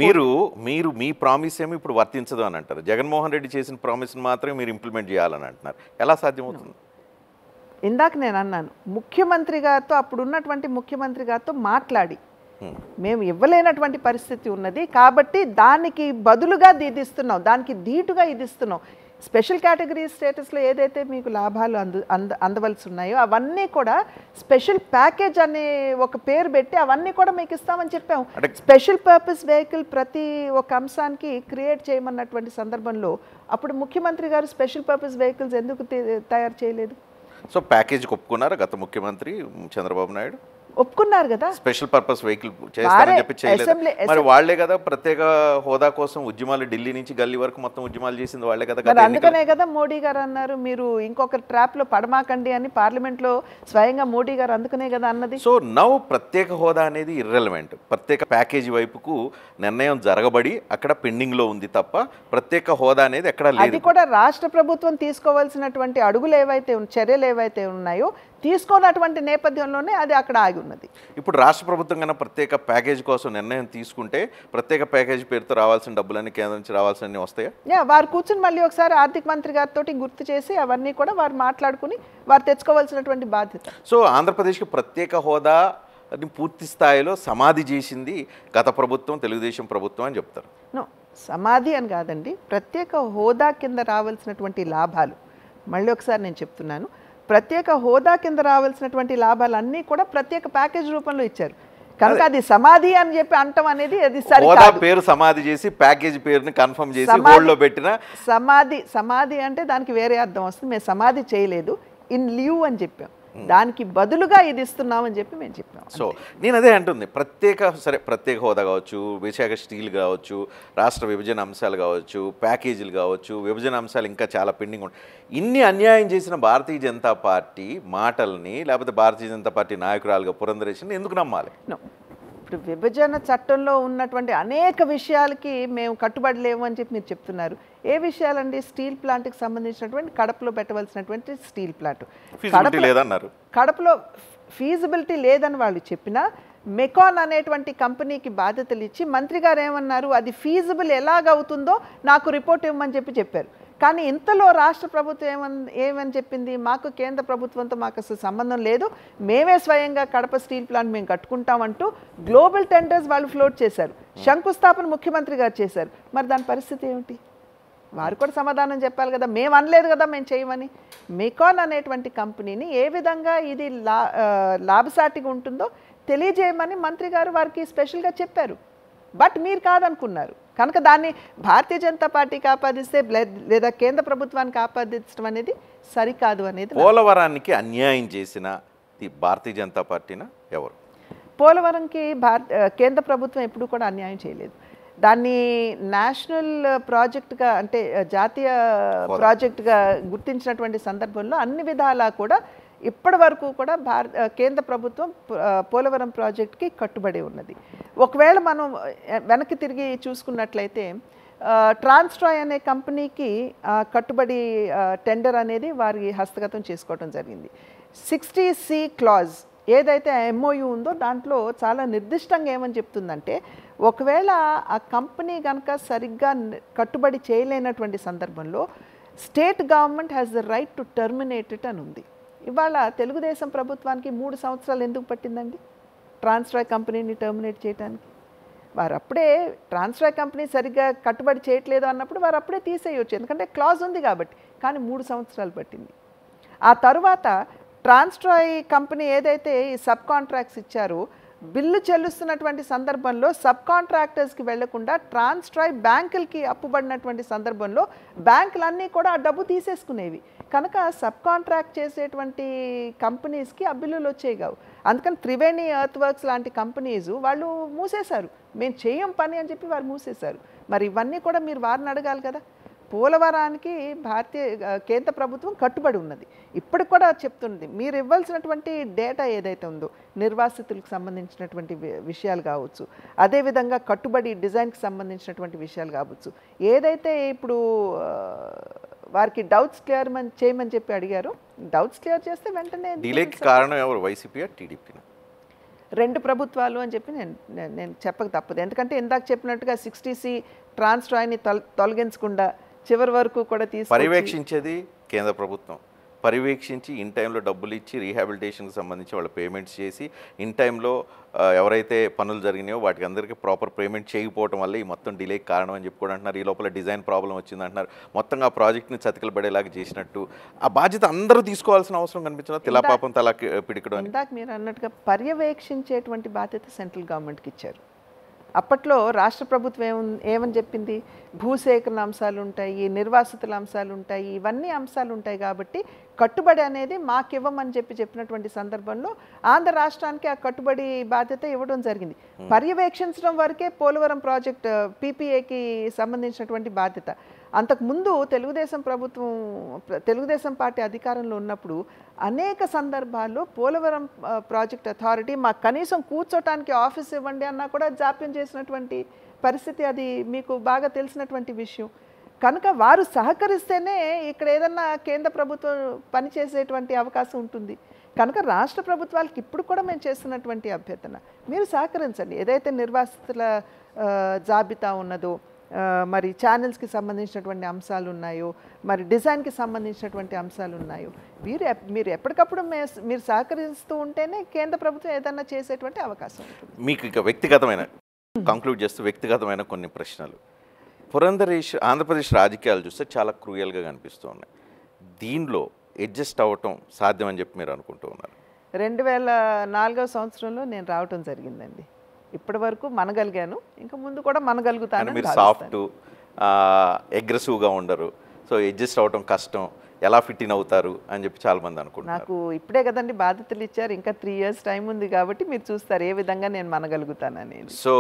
మీరు మీరు మీ ప్రామిస్ ఏమి ఇప్పుడు వర్తించదు అని అంటారు జగన్మోహన్ రెడ్డి చేసిన ప్రామిస్ మాత్రమే మీరు ఇంప్లిమెంట్ చేయాలని అంటున్నారు ఎలా సాధ్యమవుతుంది ఇందాక నేను అన్నాను ముఖ్యమంత్రి గారితో అప్పుడు ఉన్నటువంటి ముఖ్యమంత్రి గారితో మాట్లాడి మేము ఇవ్వలేనటువంటి పరిస్థితి ఉన్నది కాబట్టి దానికి బదులుగా ఇస్తున్నాం దానికి ధీటుగా ఇదిస్తున్నాం స్పెషల్ కేటగిరీ స్టేటస్లో ఏదైతే మీకు లాభాలు అందు అంద అందవలసి ఉన్నాయో అవన్నీ కూడా స్పెషల్ ప్యాకేజ్ అనే ఒక పేరు పెట్టి అవన్నీ కూడా మీకు ఇస్తామని చెప్పాము స్పెషల్ పర్పస్ వెహికల్ ప్రతి ఒక అంశానికి క్రియేట్ చేయమన్నటువంటి సందర్భంలో అప్పుడు ముఖ్యమంత్రి గారు స్పెషల్ పర్పస్ వెహికల్స్ ఎందుకు తయారు చేయలేదు సో ప్యాకేజ్ ఒప్పుకున్నారు గత ముఖ్యమంత్రి చంద్రబాబు నాయుడు ఒప్పుకున్నారు కదా స్పెషల్ పర్పస్ వెహికల్ మరి వాళ్లే కదా ప్రత్యేక హోదా కోసం ఉద్యమాలు ఢిల్లీ నుంచి గల్లీ వరకు మొత్తం ఉద్యమాలు చేసింది వాళ్లే కదా అందుకనే కదా మోడీ గారు అన్నారు మీరు ఇంకొక ట్రాప్ లో పడమాకండి అని పార్లమెంట్ లో స్వయంగా మోడీ గారు అందుకనే కదా అన్నది సో నౌ ప్రత్యేక హోదా అనేది ఇర్రెలవెంట్ ప్రత్యేక ప్యాకేజీ వైపుకు నిర్ణయం జరగబడి అక్కడ పెండింగ్ లో ఉంది తప్ప ప్రత్యేక హోదా అనేది ఎక్కడ లేదు కూడా రాష్ట్ర ప్రభుత్వం తీసుకోవాల్సినటువంటి అడుగులు ఏవైతే చర్యలు ఏవైతే ఉన్నాయో తీసుకున్నటువంటి నేపథ్యంలోనే అది అక్కడ ఆగి ఉన్నది ఇప్పుడు రాష్ట్ర ప్రభుత్వం కన్నా ప్రత్యేక ప్యాకేజ్ కోసం నిర్ణయం తీసుకుంటే ప్రత్యేక ప్యాకేజ్ పేరుతో రావాల్సిన డబ్బులన్నీ కేంద్రం నుంచి రావాల్సిన వస్తాయా యా వారు కూర్చుని మళ్ళీ ఒకసారి ఆర్థిక మంత్రి గారితో గుర్తు చేసి అవన్నీ కూడా వారు మాట్లాడుకుని వారు తెచ్చుకోవాల్సినటువంటి బాధ్యత సో ఆంధ్రప్రదేశ్కి ప్రత్యేక హోదా పూర్తి స్థాయిలో సమాధి చేసింది గత ప్రభుత్వం తెలుగుదేశం ప్రభుత్వం అని చెప్తారు సమాధి అని కాదండి ప్రత్యేక హోదా కింద రావాల్సినటువంటి లాభాలు మళ్ళీ ఒకసారి నేను చెప్తున్నాను ప్రత్యేక హోదా కింద రావాల్సినటువంటి లాభాలన్నీ కూడా ప్రత్యేక ప్యాకేజ్ రూపంలో ఇచ్చారు కనుక అది సమాధి అని చెప్పి అంటం అనేది అది హోదా పేరు సమాధి చేసి ప్యాకేజ్ పేరుని కన్ఫర్మ్ చేసి లో పెట్టిన సమాధి సమాధి అంటే దానికి వేరే అర్థం వస్తుంది మేము సమాధి చేయలేదు ఇన్ లీవ్ అని చెప్పాం Hmm. దానికి బదులుగా ఇది ఇస్తున్నామని చెప్పి మేము చెప్పాం సో నేను అదే అంటుంది ప్రత్యేక సరే ప్రత్యేక హోదా కావచ్చు విశాఖ స్టీల్ కావచ్చు రాష్ట్ర విభజన అంశాలు కావచ్చు ప్యాకేజీలు కావచ్చు విభజన అంశాలు ఇంకా చాలా పెండింగ్ ఉంటాయి ఇన్ని అన్యాయం చేసిన భారతీయ జనతా పార్టీ మాటల్ని లేకపోతే భారతీయ జనతా పార్టీ నాయకురాలుగా పురంధరేషన్ ఎందుకు నమ్మాలి ఇప్పుడు విభజన చట్టంలో ఉన్నటువంటి అనేక విషయాలకి మేము కట్టుబడి లేము అని చెప్పి మీరు చెప్తున్నారు ఏ విషయాలండి స్టీల్ ప్లాంట్కి సంబంధించినటువంటి కడపలో పెట్టవలసినటువంటి స్టీల్ ప్లాంట్ కడప కడపలో ఫీజిబిలిటీ లేదని వాళ్ళు చెప్పినా మెకాన్ అనేటువంటి కంపెనీకి బాధ్యతలు ఇచ్చి మంత్రి గారు ఏమన్నారు అది ఫీజిబుల్ ఎలాగవుతుందో నాకు రిపోర్ట్ ఇవ్వమని చెప్పి చెప్పారు కానీ ఇంతలో రాష్ట్ర ప్రభుత్వం ఏమని ఏమని చెప్పింది మాకు కేంద్ర ప్రభుత్వంతో మాకు అసలు సంబంధం లేదు మేమే స్వయంగా కడప స్టీల్ ప్లాంట్ మేము కట్టుకుంటామంటూ గ్లోబల్ టెండర్స్ వాళ్ళు ఫ్లోట్ చేశారు శంకుస్థాపన ముఖ్యమంత్రి గారు చేశారు మరి దాని పరిస్థితి ఏమిటి వారు కూడా సమాధానం చెప్పాలి కదా మేము అనలేదు కదా మేము చేయమని మెకాన్ అనేటువంటి కంపెనీని ఏ విధంగా ఇది లా లాభసాటిగా ఉంటుందో తెలియజేయమని మంత్రి గారు వారికి స్పెషల్గా చెప్పారు బట్ మీరు కాదనుకున్నారు కనుక దాన్ని భారతీయ జనతా పార్టీకి ఆపాదిస్తే లేదా కేంద్ర ప్రభుత్వానికి ఆపాదించడం అనేది సరికాదు అనేది పోలవరానికి అన్యాయం చేసిన భారతీయ జనతా పార్టీన ఎవరు పోలవరంకి భారత కేంద్ర ప్రభుత్వం ఎప్పుడు కూడా అన్యాయం చేయలేదు దాన్ని నేషనల్ ప్రాజెక్ట్గా అంటే జాతీయ ప్రాజెక్ట్గా గుర్తించినటువంటి సందర్భంలో అన్ని విధాలా కూడా ఇప్పటి వరకు కూడా భారత కేంద్ర ప్రభుత్వం పోలవరం ప్రాజెక్ట్కి కట్టుబడి ఉన్నది ఒకవేళ మనం వెనక్కి తిరిగి చూసుకున్నట్లయితే ట్రాన్స్ట్రాయ్ అనే కంపెనీకి కట్టుబడి టెండర్ అనేది వారి హస్తగతం చేసుకోవడం జరిగింది సిక్స్టీ సి క్లాజ్ ఏదైతే ఎంఓయూ ఉందో దాంట్లో చాలా నిర్దిష్టంగా ఏమని చెప్తుందంటే ఒకవేళ ఆ కంపెనీ కనుక సరిగ్గా కట్టుబడి చేయలేనటువంటి సందర్భంలో state government has the right to terminate అని ఉంది ఇవాళ తెలుగుదేశం ప్రభుత్వానికి మూడు సంవత్సరాలు ఎందుకు పట్టిందండి ట్రాన్స్ఫర్ కంపెనీని టర్మినేట్ చేయడానికి వారు అప్పుడే ట్రాన్స్ఫర్ కంపెనీ సరిగ్గా కట్టుబడి చేయట్లేదు అన్నప్పుడు వారు అప్పుడే తీసేయొచ్చు ఎందుకంటే క్లాజ్ ఉంది కాబట్టి కానీ మూడు సంవత్సరాలు పట్టింది ఆ తర్వాత ట్రాన్స్ట్రాయ్ కంపెనీ ఏదైతే ఈ సబ్ కాంట్రాక్ట్స్ ఇచ్చారో బిల్లు చెల్లిస్తున్నటువంటి సందర్భంలో సబ్ కాంట్రాక్టర్స్కి వెళ్లకుండా ట్రాన్స్ట్రాయ్ బ్యాంకులకి అప్పుబడినటువంటి సందర్భంలో బ్యాంకులన్నీ కూడా ఆ డబ్బు తీసేసుకునేవి కనుక సబ్ కాంట్రాక్ట్ చేసేటువంటి కంపెనీస్కి ఆ బిల్లులు వచ్చేవి కావు అందుకని త్రివేణి ఎర్త్ వర్క్స్ లాంటి కంపెనీస్ వాళ్ళు మూసేశారు మేము చేయం పని అని చెప్పి వారు మూసేశారు మరి ఇవన్నీ కూడా మీరు వారిని అడగాలి కదా పోలవరానికి భారతీయ కేంద్ర ప్రభుత్వం కట్టుబడి ఉన్నది ఇప్పటికి కూడా చెప్తుంది మీరు ఇవ్వాల్సినటువంటి డేటా ఏదైతే ఉందో నిర్వాసితులకు సంబంధించినటువంటి విషయాలు కావచ్చు అదేవిధంగా కట్టుబడి డిజైన్కి సంబంధించినటువంటి విషయాలు కావచ్చు ఏదైతే ఇప్పుడు వారికి డౌట్స్ క్లియర్ చేయమని చెప్పి అడిగారు డౌట్స్ క్లియర్ చేస్తే వెంటనే కారణం ఎవరు వైసీపీ టీడీపీ రెండు ప్రభుత్వాలు అని చెప్పి నేను నేను చెప్పక తప్పదు ఎందుకంటే ఇందాక చెప్పినట్టుగా సిక్స్టీసీ సి ట్రాన్స్ట్రాయ్ని తొలగించకుండా చివరి వరకు కూడా తీసి పర్యవేక్షించేది కేంద్ర ప్రభుత్వం పర్యవేక్షించి ఇన్ టైంలో డబ్బులు ఇచ్చి రీహాబిలిటేషన్కి సంబంధించి వాళ్ళు పేమెంట్స్ చేసి ఇన్ టైంలో ఎవరైతే పనులు జరిగినాయో వాటికి అందరికీ ప్రాపర్ పేమెంట్ చేయకపోవడం వల్ల ఈ మొత్తం డిలే కారణం అని చెప్పుకోవడం అంటున్నారు ఈ లోపల డిజైన్ ప్రాబ్లం వచ్చింది అంటున్నారు మొత్తంగా ఆ ప్రాజెక్ట్ని చతికలు పడేలాగా చేసినట్టు ఆ బాధ్యత అందరూ తీసుకోవాల్సిన అవసరం కనిపించిన తిలాపాపం తలా పిడికడం ఇందాక మీరు అన్నట్టుగా పర్యవేక్షించేటువంటి బాధ్యత సెంట్రల్ గవర్నమెంట్కి ఇచ్చారు అప్పట్లో రాష్ట్ర ప్రభుత్వం ఏమ ఏమని చెప్పింది భూసేకరణ అంశాలు ఉంటాయి నిర్వాసితుల అంశాలు ఉంటాయి ఇవన్నీ అంశాలు ఉంటాయి కాబట్టి కట్టుబడి అనేది మాకివ్వమని చెప్పి చెప్పినటువంటి సందర్భంలో ఆంధ్ర రాష్ట్రానికి ఆ కట్టుబడి బాధ్యత ఇవ్వడం జరిగింది పర్యవేక్షించడం వరకే పోలవరం ప్రాజెక్ట్ పీపీఏకి సంబంధించినటువంటి బాధ్యత అంతకుముందు తెలుగుదేశం ప్రభుత్వం తెలుగుదేశం పార్టీ అధికారంలో ఉన్నప్పుడు అనేక సందర్భాల్లో పోలవరం ప్రాజెక్ట్ అథారిటీ మాకు కనీసం కూర్చోటానికి ఆఫీస్ ఇవ్వండి అన్నా కూడా జాప్యం చేసినటువంటి పరిస్థితి అది మీకు బాగా తెలిసినటువంటి విషయం కనుక వారు సహకరిస్తేనే ఇక్కడ ఏదన్నా కేంద్ర ప్రభుత్వం పనిచేసేటువంటి అవకాశం ఉంటుంది కనుక రాష్ట్ర ప్రభుత్వాలకి ఇప్పుడు కూడా మేము చేస్తున్నటువంటి అభ్యర్థన మీరు సహకరించండి ఏదైతే నిర్వాసితుల జాబితా ఉన్నదో మరి ఛానల్స్కి సంబంధించినటువంటి అంశాలు ఉన్నాయో మరి డిజైన్కి సంబంధించినటువంటి అంశాలు ఉన్నాయో మీరు మీరు ఎప్పటికప్పుడు మీరు సహకరిస్తూ ఉంటేనే కేంద్ర ప్రభుత్వం ఏదన్నా చేసేటువంటి అవకాశం మీకు ఇక వ్యక్తిగతమైన కంక్లూడ్ చేస్తూ వ్యక్తిగతమైన కొన్ని ప్రశ్నలు పురంధరేష్ ఆంధ్రప్రదేశ్ రాజకీయాలు చూస్తే చాలా క్రూయల్గా కనిపిస్తూ ఉన్నాయి దీనిలో అడ్జస్ట్ అవ్వటం సాధ్యమని చెప్పి మీరు అనుకుంటూ ఉన్నారు రెండు వేల నాలుగవ సంవత్సరంలో నేను రావటం జరిగిందండి ఇప్పటి వరకు మనగలిగాను ఇంకా ముందు కూడా మనగలుగుతాను మీరు సాఫ్ట్ అగ్రెసివ్గా ఉండరు సో అడ్జస్ట్ అవ్వటం కష్టం ఎలా ఫిట్ ఇన్ అవుతారు అని చెప్పి చాలా మంది అనుకుంటున్నారు నాకు ఇప్పుడే కదండి బాధ్యతలు ఇచ్చారు ఇంకా త్రీ ఇయర్స్ టైం ఉంది కాబట్టి మీరు చూస్తారు ఏ విధంగా నేను మనగలుగుతానని సో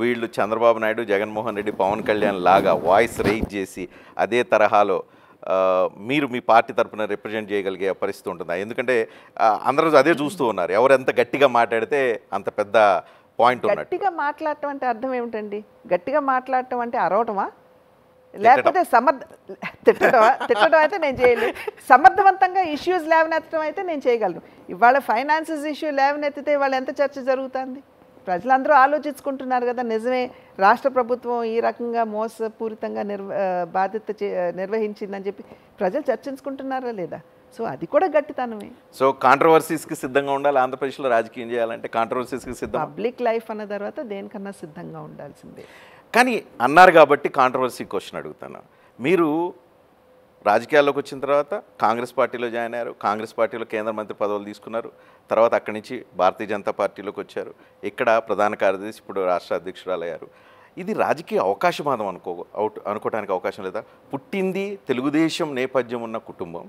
వీళ్ళు చంద్రబాబు నాయుడు జగన్మోహన్ రెడ్డి పవన్ కళ్యాణ్ లాగా వాయిస్ రేజ్ చేసి అదే తరహాలో మీరు మీ పార్టీ తరఫున రిప్రజెంట్ చేయగలిగే పరిస్థితి ఉంటుందా ఎందుకంటే అందరూ అదే చూస్తూ ఉన్నారు ఎవరు ఎంత గట్టిగా మాట్లాడితే అంత పెద్ద పాయింట్ గట్టిగా మాట్లాడటం అంటే అర్థం ఏమిటండి గట్టిగా మాట్లాడటం అంటే అరవటమా లేకపోతే సమర్థ తిట్టడమా తిట్టడం అయితే నేను చేయలేదు సమర్థవంతంగా ఇష్యూస్ లేవనెత్తడం అయితే నేను చేయగలను ఇవాళ ఫైనాన్సెస్ ఇష్యూ లేవనెత్తితే ఇవాళ ఎంత చర్చ జరుగుతుంది ప్రజలందరూ ఆలోచించుకుంటున్నారు కదా నిజమే రాష్ట్ర ప్రభుత్వం ఈ రకంగా మోసపూరితంగా నిర్వ బాధ్యత నిర్వహించిందని చెప్పి ప్రజలు చర్చించుకుంటున్నారా లేదా సో అది కూడా గట్టితనమే సో కాంట్రవర్సీస్కి సిద్ధంగా ఉండాలి ఆంధ్రప్రదేశ్లో రాజకీయం చేయాలంటే కాంట్రవర్సీస్కి సిద్ధం పబ్లిక్ లైఫ్ అన్న తర్వాత దేనికన్నా సిద్ధంగా ఉండాల్సిందే కానీ అన్నారు కాబట్టి కాంట్రవర్సీ క్వశ్చన్ అడుగుతాను మీరు రాజకీయాల్లోకి వచ్చిన తర్వాత కాంగ్రెస్ పార్టీలో జాయిన్ అయ్యారు కాంగ్రెస్ పార్టీలో కేంద్ర మంత్రి పదవులు తీసుకున్నారు తర్వాత అక్కడి నుంచి భారతీయ జనతా పార్టీలోకి వచ్చారు ఇక్కడ ప్రధాన కార్యదర్శి ఇప్పుడు రాష్ట్ర అధ్యక్షురాలయ్యారు ఇది రాజకీయ అవకాశవాదం అనుకో అవుట్ అనుకోవడానికి అవకాశం లేదా పుట్టింది తెలుగుదేశం నేపథ్యం ఉన్న కుటుంబం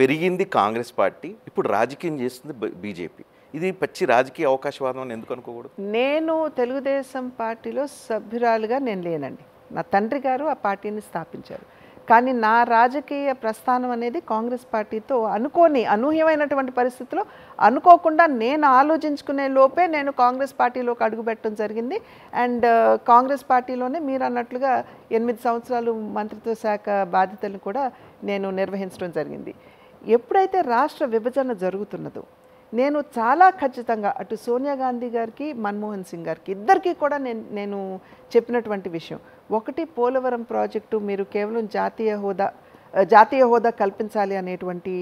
పెరిగింది కాంగ్రెస్ పార్టీ ఇప్పుడు రాజకీయం చేస్తుంది బీజేపీ ఇది పచ్చి రాజకీయ అవకాశవాదం అని ఎందుకు అనుకోకూడదు నేను తెలుగుదేశం పార్టీలో సభ్యురాలుగా నేను లేనండి నా తండ్రి గారు ఆ పార్టీని స్థాపించారు కానీ నా రాజకీయ ప్రస్థానం అనేది కాంగ్రెస్ పార్టీతో అనుకోని అనూహ్యమైనటువంటి పరిస్థితిలో అనుకోకుండా నేను ఆలోచించుకునే లోపే నేను కాంగ్రెస్ పార్టీలోకి అడుగుపెట్టడం జరిగింది అండ్ కాంగ్రెస్ పార్టీలోనే మీరు అన్నట్లుగా ఎనిమిది సంవత్సరాలు మంత్రిత్వ శాఖ బాధ్యతలను కూడా నేను నిర్వహించడం జరిగింది ఎప్పుడైతే రాష్ట్ర విభజన జరుగుతున్నదో నేను చాలా ఖచ్చితంగా అటు సోనియా గాంధీ గారికి మన్మోహన్ సింగ్ గారికి ఇద్దరికీ కూడా నేను నేను చెప్పినటువంటి విషయం ఒకటి పోలవరం ప్రాజెక్టు మీరు కేవలం జాతీయ హోదా జాతీయ హోదా కల్పించాలి అనేటువంటి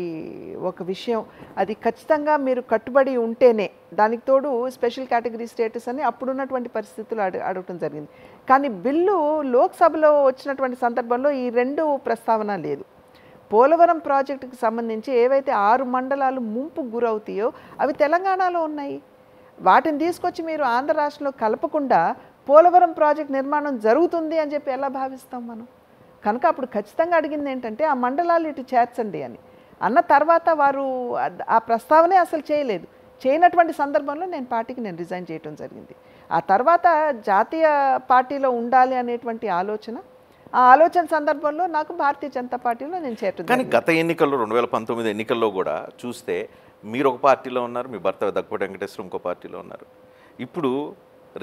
ఒక విషయం అది ఖచ్చితంగా మీరు కట్టుబడి ఉంటేనే దానికి తోడు స్పెషల్ కేటగిరీ స్టేటస్ అని అప్పుడున్నటువంటి పరిస్థితులు అడు అడగటం జరిగింది కానీ బిల్లు లోక్సభలో వచ్చినటువంటి సందర్భంలో ఈ రెండు ప్రస్తావన లేదు పోలవరం ప్రాజెక్టుకు సంబంధించి ఏవైతే ఆరు మండలాలు ముంపు గురవుతాయో అవి తెలంగాణలో ఉన్నాయి వాటిని తీసుకొచ్చి మీరు ఆంధ్ర రాష్ట్రంలో కలపకుండా పోలవరం ప్రాజెక్ట్ నిర్మాణం జరుగుతుంది అని చెప్పి ఎలా భావిస్తాం మనం కనుక అప్పుడు ఖచ్చితంగా అడిగింది ఏంటంటే ఆ మండలాలు ఇటు చేర్చండి అని అన్న తర్వాత వారు ఆ ప్రస్తావనే అసలు చేయలేదు చేయనటువంటి సందర్భంలో నేను పార్టీకి నేను రిజైన్ చేయడం జరిగింది ఆ తర్వాత జాతీయ పార్టీలో ఉండాలి అనేటువంటి ఆలోచన ఆ ఆలోచన సందర్భంలో నాకు భారతీయ జనతా పార్టీలో నేను చేరుతుంది కానీ గత ఎన్నికల్లో రెండు వేల పంతొమ్మిది ఎన్నికల్లో కూడా చూస్తే మీరు ఒక పార్టీలో ఉన్నారు మీ భర్త దగ్గపటి వెంకటేశ్వరం ఇంకో పార్టీలో ఉన్నారు ఇప్పుడు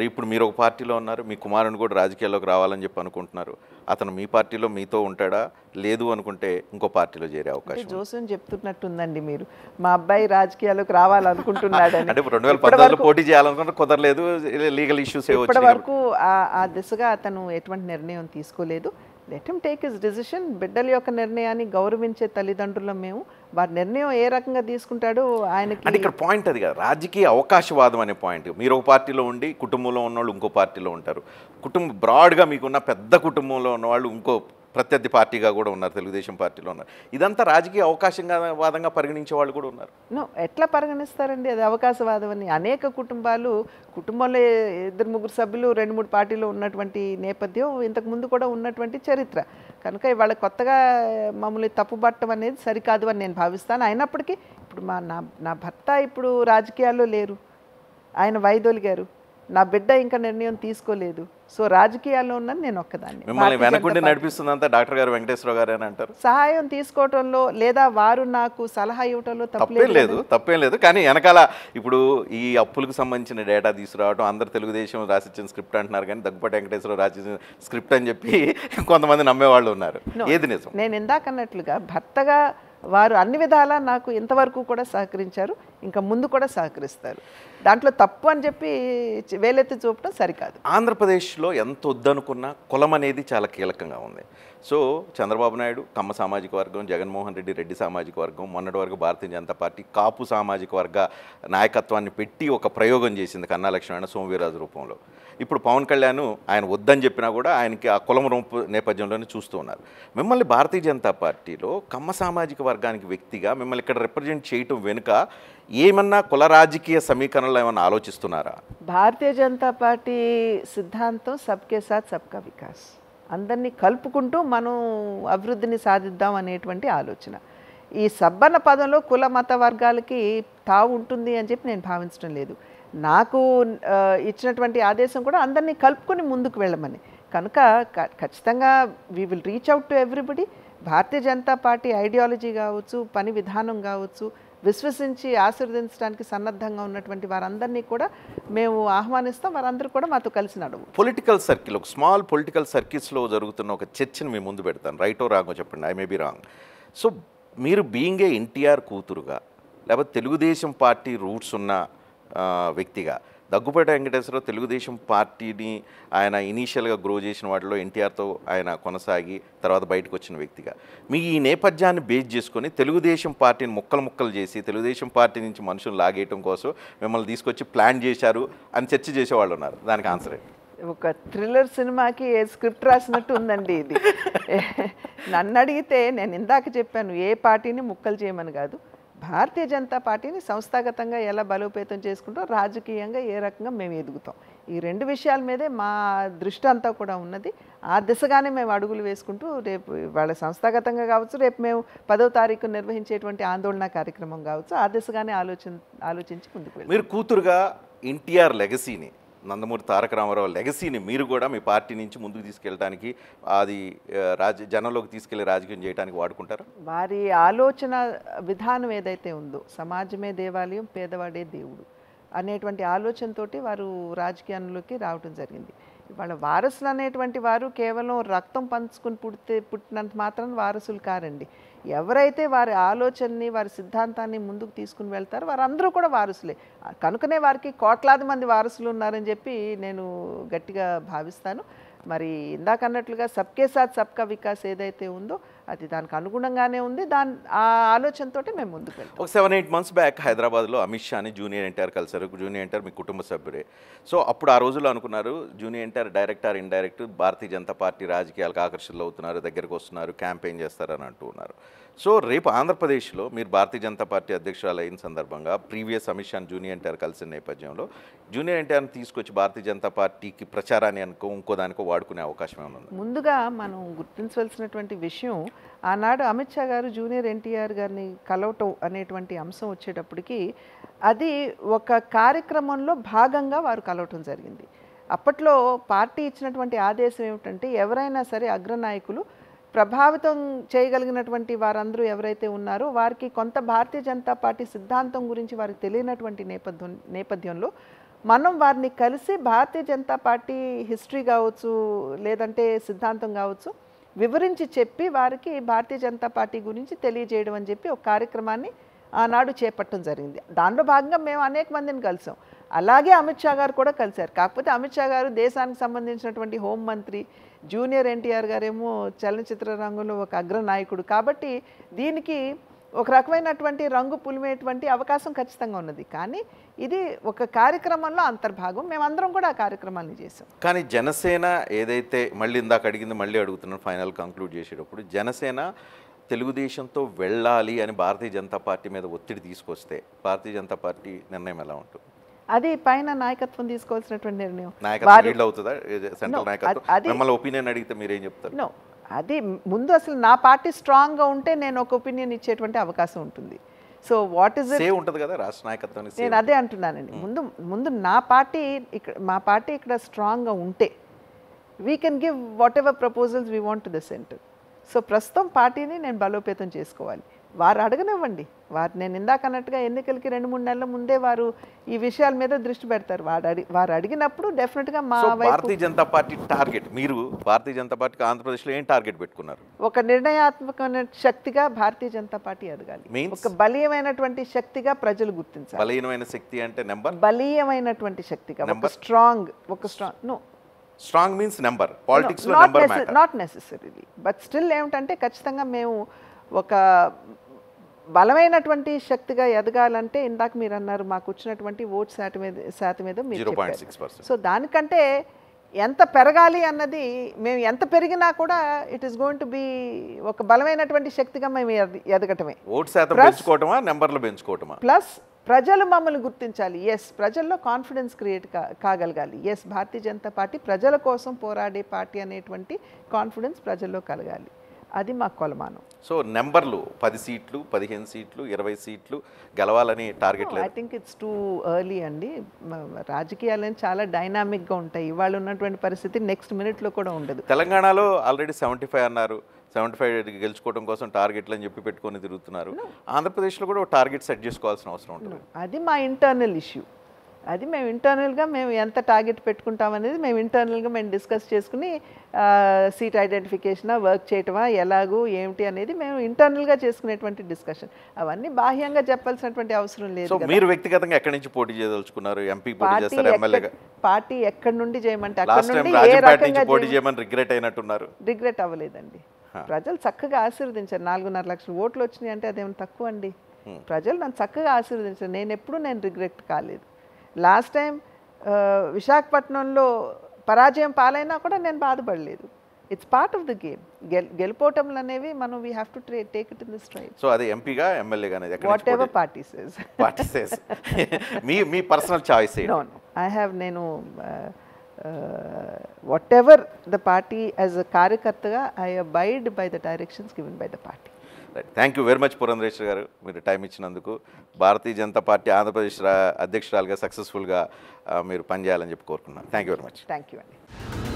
ఇప్పుడు మీరు ఒక పార్టీలో ఉన్నారు మీ కుమారుని కూడా రాజకీయాల్లోకి రావాలని చెప్పి అనుకుంటున్నారు అతను మీ పార్టీలో మీతో ఉంటాడా లేదు అనుకుంటే ఇంకో పార్టీలో చేరే అవకాశం జోసం చెప్తున్నట్టుందండి మీరు మా అబ్బాయి రాజకీయాల్లోకి రావాలనుకుంటున్నాడు అంటే రెండు వేల పద్నాలుగులో పోటీ చేయాలనుకుంటే కుదరలేదు లీగల్ ఇష్యూస్ ఇప్పటి వరకు ఆ దిశగా అతను ఎటువంటి నిర్ణయం తీసుకోలేదు let him take his decision బిడ్డల యొక్క నిర్ణయాన్ని గౌరవించే తల్లిదండ్రులం మేము వారి నిర్ణయం ఏ రకంగా తీసుకుంటాడు ఆయన అంటే ఇక్కడ పాయింట్ అది కదా రాజకీయ అవకాశవాదం అనే పాయింట్ మీరు ఒక పార్టీలో ఉండి కుటుంబంలో ఉన్నవాళ్ళు ఇంకో పార్టీలో ఉంటారు కుటుంబం బ్రాడ్గా మీకున్న పెద్ద కుటుంబంలో ఉన్నవాళ్ళు ఇంకో ప్రత్యర్థి పార్టీగా కూడా ఉన్నారు తెలుగుదేశం పార్టీలో ఉన్నారు ఇదంతా రాజకీయ అవకాశంగా వాదంగా పరిగణించే వాళ్ళు కూడా ఉన్నారు ఎట్లా పరిగణిస్తారండి అది అవకాశవాదం అని అనేక కుటుంబాలు కుటుంబంలో ఇద్దరు ముగ్గురు సభ్యులు రెండు మూడు పార్టీలు ఉన్నటువంటి నేపథ్యం ఇంతకుముందు కూడా ఉన్నటువంటి చరిత్ర కనుక ఇవాళ కొత్తగా మమ్మల్ని తప్పుబట్టడం అనేది సరికాదు అని నేను భావిస్తాను అయినప్పటికీ ఇప్పుడు మా నా నా భర్త ఇప్పుడు రాజకీయాల్లో లేరు ఆయన వైదొలిగారు నా బిడ్డ ఇంకా నిర్ణయం తీసుకోలేదు సో రాజకీయాల్లో ఉన్నాను నేను ఒక్కదాన్ని మిమ్మల్ని వెనకుండి నడిపిస్తుందంతా డాక్టర్ గారు వెంకటేశ్వర గారు అని అంటారు సహాయం తీసుకోవటంలో లేదా వారు నాకు సలహా ఇవ్వటంలో తప్పేం లేదు తప్పేం లేదు కానీ వెనకాల ఇప్పుడు ఈ అప్పులకు సంబంధించిన డేటా తీసుకురావడం అందరు తెలుగుదేశం రాసిచ్చిన స్క్రిప్ట్ అంటున్నారు కానీ దగ్గుపాటి వెంకటేశ్వర రాసిచ్చిన స్క్రిప్ట్ అని చెప్పి కొంతమంది నమ్మేవాళ్ళు ఉన్నారు ఏది నిజం నేను ఇందాకన్నట్లుగా భర్తగా వారు అన్ని విధాలా నాకు ఇంతవరకు కూడా సహకరించారు ఇంకా ముందు కూడా సహకరిస్తారు దాంట్లో తప్పు అని చెప్పి వేలెత్తి చూపడం సరికాదు ఆంధ్రప్రదేశ్లో ఎంత వద్దనుకున్న కులం అనేది చాలా కీలకంగా ఉంది సో చంద్రబాబు నాయుడు కమ్మ సామాజిక వర్గం జగన్మోహన్ రెడ్డి రెడ్డి సామాజిక వర్గం మొన్నటి వరకు భారతీయ జనతా పార్టీ కాపు సామాజిక వర్గ నాయకత్వాన్ని పెట్టి ఒక ప్రయోగం చేసింది కన్నా లక్ష్మణ సోమవీరాజు రూపంలో ఇప్పుడు పవన్ కళ్యాణ్ ఆయన వద్దని చెప్పినా కూడా ఆయనకి ఆ కులం రూపు నేపథ్యంలోనే చూస్తూ ఉన్నారు మిమ్మల్ని భారతీయ జనతా పార్టీలో కమ్మ సామాజిక వర్గానికి వ్యక్తిగా మిమ్మల్ని ఇక్కడ రిప్రజెంట్ చేయటం వెనుక ఏమన్నా కుల రాజకీయ సమీకరణలు ఏమన్నా ఆలోచిస్తున్నారా భారతీయ జనతా పార్టీ సిద్ధాంతం సబ్కే సాత్ సబ్కా వికాస్ అందరినీ కలుపుకుంటూ మనం అభివృద్ధిని సాధిద్దాం అనేటువంటి ఆలోచన ఈ సబ్బన్న పదంలో కుల మత వర్గాలకి తావు ఉంటుంది అని చెప్పి నేను భావించడం లేదు నాకు ఇచ్చినటువంటి ఆదేశం కూడా అందరినీ కలుపుకొని ముందుకు వెళ్ళమని కనుక ఖచ్చితంగా we will reach out to everybody Bharatiya Janata party ideology కావచ్చు పని విధానం కావచ్చు విశ్వసించి ఆశీర్వదించడానికి సన్నద్ధంగా ఉన్నటువంటి వారందరినీ కూడా మేము ఆహ్వానిస్తాం వారందరూ కూడా మాతో కలిసి నడువు పొలిటికల్ సర్కిల్ ఒక స్మాల్ పొలిటికల్ సర్కిల్స్లో జరుగుతున్న ఒక చర్చను మేము ముందు పెడతాను రైటో రాంగ్ చెప్పండి I may be wrong so మీరు బీయింగ్ ఏ ఎన్టీఆర్ కూతురుగా లేకపోతే తెలుగుదేశం పార్టీ రూట్స్ ఉన్న వ్యక్తిగా దగ్గుపేట వెంకటేశ్వరరావు తెలుగుదేశం పార్టీని ఆయన ఇనీషియల్గా గ్రో చేసిన వాటిలో ఎన్టీఆర్తో ఆయన కొనసాగి తర్వాత బయటకు వచ్చిన వ్యక్తిగా మీ ఈ నేపథ్యాన్ని బేస్ చేసుకొని తెలుగుదేశం పార్టీని ముక్కలు ముక్కలు చేసి తెలుగుదేశం పార్టీ నుంచి మనుషులు లాగేయటం కోసం మిమ్మల్ని తీసుకొచ్చి ప్లాన్ చేశారు అని చర్చ చేసేవాళ్ళు ఉన్నారు దానికి ఆన్సర్ ఏంటి ఒక థ్రిల్లర్ సినిమాకి ఏ స్క్రిప్ట్ రాసినట్టు ఉందండి ఇది నన్ను అడిగితే నేను ఇందాక చెప్పాను ఏ పార్టీని ముక్కలు చేయమని కాదు భారతీయ జనతా పార్టీని సంస్థాగతంగా ఎలా బలోపేతం చేసుకుంటాం రాజకీయంగా ఏ రకంగా మేము ఎదుగుతాం ఈ రెండు విషయాల మీదే మా దృష్టి అంతా కూడా ఉన్నది ఆ దిశగానే మేము అడుగులు వేసుకుంటూ రేపు వాళ్ళ సంస్థాగతంగా కావచ్చు రేపు మేము పదో తారీఖు నిర్వహించేటువంటి ఆందోళన కార్యక్రమం కావచ్చు ఆ దిశగానే ఆలోచన ఆలోచించి ముందుకు మీరు కూతురుగా ఎన్టీఆర్ లెగసీని నందమూరి తారక రామారావు లెగసీని మీరు కూడా మీ పార్టీ నుంచి ముందుకు తీసుకెళ్ళడానికి అది రాజ జనంలోకి తీసుకెళ్లి రాజకీయం చేయడానికి వాడుకుంటారు వారి ఆలోచన విధానం ఏదైతే ఉందో సమాజమే దేవాలయం పేదవాడే దేవుడు అనేటువంటి ఆలోచనతోటి వారు రాజకీయాల్లోకి రావటం జరిగింది వాళ్ళ వారసులు అనేటువంటి వారు కేవలం రక్తం పంచుకుని పుడితే పుట్టినంత మాత్రం వారసులు కారండి ఎవరైతే వారి ఆలోచనని వారి సిద్ధాంతాన్ని ముందుకు తీసుకుని వెళ్తారో వారందరూ కూడా వారసులే కనుకనే వారికి కోట్లాది మంది వారసులు ఉన్నారని చెప్పి నేను గట్టిగా భావిస్తాను మరి ఇందాకన్నట్లుగా సబ్కే సాత్ సబ్కా వికాస్ ఏదైతే ఉందో అది దానికి అనుగుణంగానే ఉంది దాని ఆ ఆలోచనతో మేము ముందుకు వెళ్తాం ఒక సెవెన్ ఎయిట్ మంత్స్ బ్యాక్ హైదరాబాద్లో అమిత్ షా అని జూనియర్ ఎన్టీఆర్ కలిసారు జూనియర్ ఎన్టీఆర్ మీ కుటుంబ సభ్యుడే సో అప్పుడు ఆ రోజుల్లో అనుకున్నారు junior NTR direct or indirect Bharatiya Janata party రాజకీయాలకు ఆకర్షణలు అవుతున్నారు దగ్గరకు వస్తున్నారు క్యాంపెయిన్ చేస్తారని అంటూ ఉన్నారు సో రేపు ఆంధ్రప్రదేశ్లో మీరు భారతీయ జనతా పార్టీ అధ్యక్షురాలు అయిన సందర్భంగా ప్రీవియస్ అమిత్ షా జూనియర్ ఎన్టీఆర్ కలిసిన నేపథ్యంలో జూనియర్ ఎన్టీఆర్ తీసుకొచ్చి భారతీయ జనతా పార్టీకి ప్రచారాన్ని అనుకో ఇంకో దానికో వాడుకునే అవకాశం ఉంది ముందుగా మనం గుర్తించవలసినటువంటి విషయం ఆనాడు అమిత్ షా గారు జూనియర్ ఎన్టీఆర్ గారిని కలవటం అనేటువంటి అంశం వచ్చేటప్పటికి అది ఒక కార్యక్రమంలో భాగంగా వారు కలవటం జరిగింది అప్పట్లో పార్టీ ఇచ్చినటువంటి ఆదేశం ఏమిటంటే ఎవరైనా సరే అగ్రనాయకులు ప్రభావితం చేయగలిగినటువంటి వారందరూ ఎవరైతే ఉన్నారో వారికి కొంత భారతీయ జనతా పార్టీ సిద్ధాంతం గురించి వారికి తెలియనటువంటి నేపథ్యం నేపథ్యంలో మనం వారిని కలిసి భారతీయ జనతా పార్టీ హిస్టరీ కావచ్చు లేదంటే సిద్ధాంతం కావచ్చు వివరించి చెప్పి వారికి భారతీయ జనతా పార్టీ గురించి తెలియజేయడం అని చెప్పి ఒక కార్యక్రమాన్ని ఆనాడు చేపట్టడం జరిగింది దానిలో భాగంగా మేము అనేక మందిని కలిసాం అలాగే అమిత్ షా గారు కూడా కలిశారు కాకపోతే అమిత్ షా గారు దేశానికి సంబంధించినటువంటి హోంమంత్రి జూనియర్ ఎన్టీఆర్ గారేమో చలనచిత్ర రంగంలో ఒక అగ్రనాయకుడు కాబట్టి దీనికి ఒక రకమైనటువంటి రంగు పులిమేటువంటి అవకాశం ఖచ్చితంగా ఉన్నది కానీ ఇది ఒక కార్యక్రమంలో అంతర్భాగం మేమందరం కూడా ఆ కార్యక్రమాన్ని చేసాం కానీ జనసేన ఏదైతే మళ్ళీ ఇందాక అడిగింది మళ్ళీ అడుగుతున్నాను ఫైనల్ కంక్లూడ్ చేసేటప్పుడు జనసేన తెలుగుదేశంతో వెళ్ళాలి అని భారతీయ జనతా పార్టీ మీద ఒత్తిడి తీసుకొస్తే భారతీయ జనతా పార్టీ నిర్ణయం ఎలా ఉంటుంది అది పైన నాయకత్వం తీసుకోవాల్సినటువంటి నిర్ణయం ఒపీనియన్ అడిగితే మీరు ఏం అది ముందు అసలు నా పార్టీ స్ట్రాంగ్ గా ఉంటే నేను ఒక ఒపీనియన్ ఇచ్చేటువంటి అవకాశం ఉంటుంది సో వాట్ ఇస్ ఉంటుంది కదా రాష్ట్ర నాయకత్వం నేను అదే అంటున్నానండి hmm. ముందు ముందు నా పార్టీ ఇక్కడ మా పార్టీ ఇక్కడ స్ట్రాంగ్ గా ఉంటే we can give whatever proposals we want to the center so ప్రస్తుతం పార్టీని నేను బలోపేతం చేసుకోవాలి వారు అడగనివ్వండి వారు నేను ఇందాక అన్నట్టుగా ఎన్నికలకి రెండు మూడు నెలల ముందే వారు ఈ విషయాల మీద దృష్టి పెడతారు వాడు అడి వారు అడిగినప్పుడు డెఫినెట్గా మా భారతీయ జనతా పార్టీ టార్గెట్ మీరు భారతీయ జనతా పార్టీకి ఆంధ్రప్రదేశ్లో ఏం టార్గెట్ పెట్టుకున్నారు ఒక నిర్ణయాత్మకమైన శక్తిగా భారతీయ జనతా పార్టీ ఎదగాలి ఒక బలీయమైనటువంటి శక్తిగా ప్రజలు గుర్తించాలి బలీయమైన శక్తి అంటే నెంబర్ బలీయమైనటువంటి శక్తిగా నెంబర్ స్ట్రాంగ్ ఒక strong no strong means number politics not necessarily but still ఏమిటంటే ఖచ్చితంగా మేము ఒక బలమైనటువంటి శక్తిగా ఎదగాలంటే ఇందాక మీరు అన్నారు మాకు వచ్చినటువంటి ఓట్ శాతం మీద శాతం మీద మీరు సో దానికంటే ఎంత పెరగాలి అన్నది మేము ఎంత పెరిగినా కూడా it is going to be ఒక బలమైనటువంటి శక్తిగా మేము ఎదగటమే పెంచుకోవటమా నెంబర్లు పెంచుకోవటమా ప్లస్ ప్రజలు మమ్మల్ని గుర్తించాలి ఎస్ ప్రజల్లో కాన్ఫిడెన్స్ క్రియేట్ కాగలగాలి ఎస్ భారతీయ జనతా పార్టీ ప్రజల కోసం పోరాడే పార్టీ అనేటువంటి కాన్ఫిడెన్స్ ప్రజల్లో కలగాలి అది మా కొలమానం సో నెంబర్లు పది సీట్లు పదిహేను సీట్లు ఇరవై సీట్లు గెలవాలని target I think it's too early అండి రాజకీయాలు చాలా డైనామిక్గా ఉంటాయి ఇవాళ ఉన్నటువంటి పరిస్థితి నెక్స్ట్ మినిట్లో కూడా ఉండదు తెలంగాణలో ఆల్రెడీ సెవెంటీ ఫైవ్ అన్నారు సెవెంటీ ఫైవ్ గెలుచుకోవడం కోసం టార్గెట్లు అని చెప్పి పెట్టుకొని తిరుగుతున్నారు ఆంధ్రప్రదేశ్లో కూడా టార్గెట్ సెట్ చేసుకోవాల్సిన అవసరం ఉంటుంది అది మా ఇంటర్నల్ ఇష్యూ అది మేము ఇంటర్నల్గా మేము ఎంత టార్గెట్ పెట్టుకుంటాం అనేది మేము ఇంటర్నల్గా మేము డిస్కస్ చేసుకుని సీట్ ఐడెంటిఫికేషన్ వర్క్ చేయటమా ఎలాగూ ఏమిటి అనేది మేము ఇంటర్నల్గా చేసుకునేటువంటి డిస్కషన్ అవన్నీ బాహ్యంగా చెప్పాల్సినటువంటి అవసరం లేదు మీరు వ్యక్తిగతంగా ఎక్కడి నుంచి పోటీ చేయదలుచుకున్నారు ఎంపీ పార్టీ ఎక్కడి నుండి చేయమంటే అక్కడ నుండి రిగ్రెట్ అవ్వలేదండి ప్రజలు చక్కగా ఆశీర్వదించారు నాలుగున్నర లక్షల ఓట్లు వచ్చినాయి అంటే అదేమి తక్కువ అండి hmm. ప్రజలు నన్ను చక్కగా ఆశీర్వదించారు నేను ఎప్పుడూ నేను రిగ్రెట్ కాలేదు లాస్ట్ టైం విశాఖపట్నంలో పరాజయం పాలైనా కూడా నేను బాధపడలేదు it's part of the game గెల్ గెలుపోవటం అనేవి మనం we have to try take it in the so అది ఎంపీగా ఎమ్మెల్యేగా వాట్ ఎవర్ పార్టీసెస్ పార్టీసెస్ మీ మీ పర్సనల్ చాయిస్ ఐ హ్యావ్ నేను whatever the party as a కార్యకర్తగా I abide by the directions given by the party thank you very much Purandeswari garu మీరు టైం ఇచ్చినందుకు భారతీయ జనతా పార్టీ ఆంధ్రప్రదేశ్ అధ్యక్షురాలుగా సక్సెస్ఫుల్గా మీరు పనిచేయాలని చెప్పి కోరుకున్నాను thank you very much thank you అండి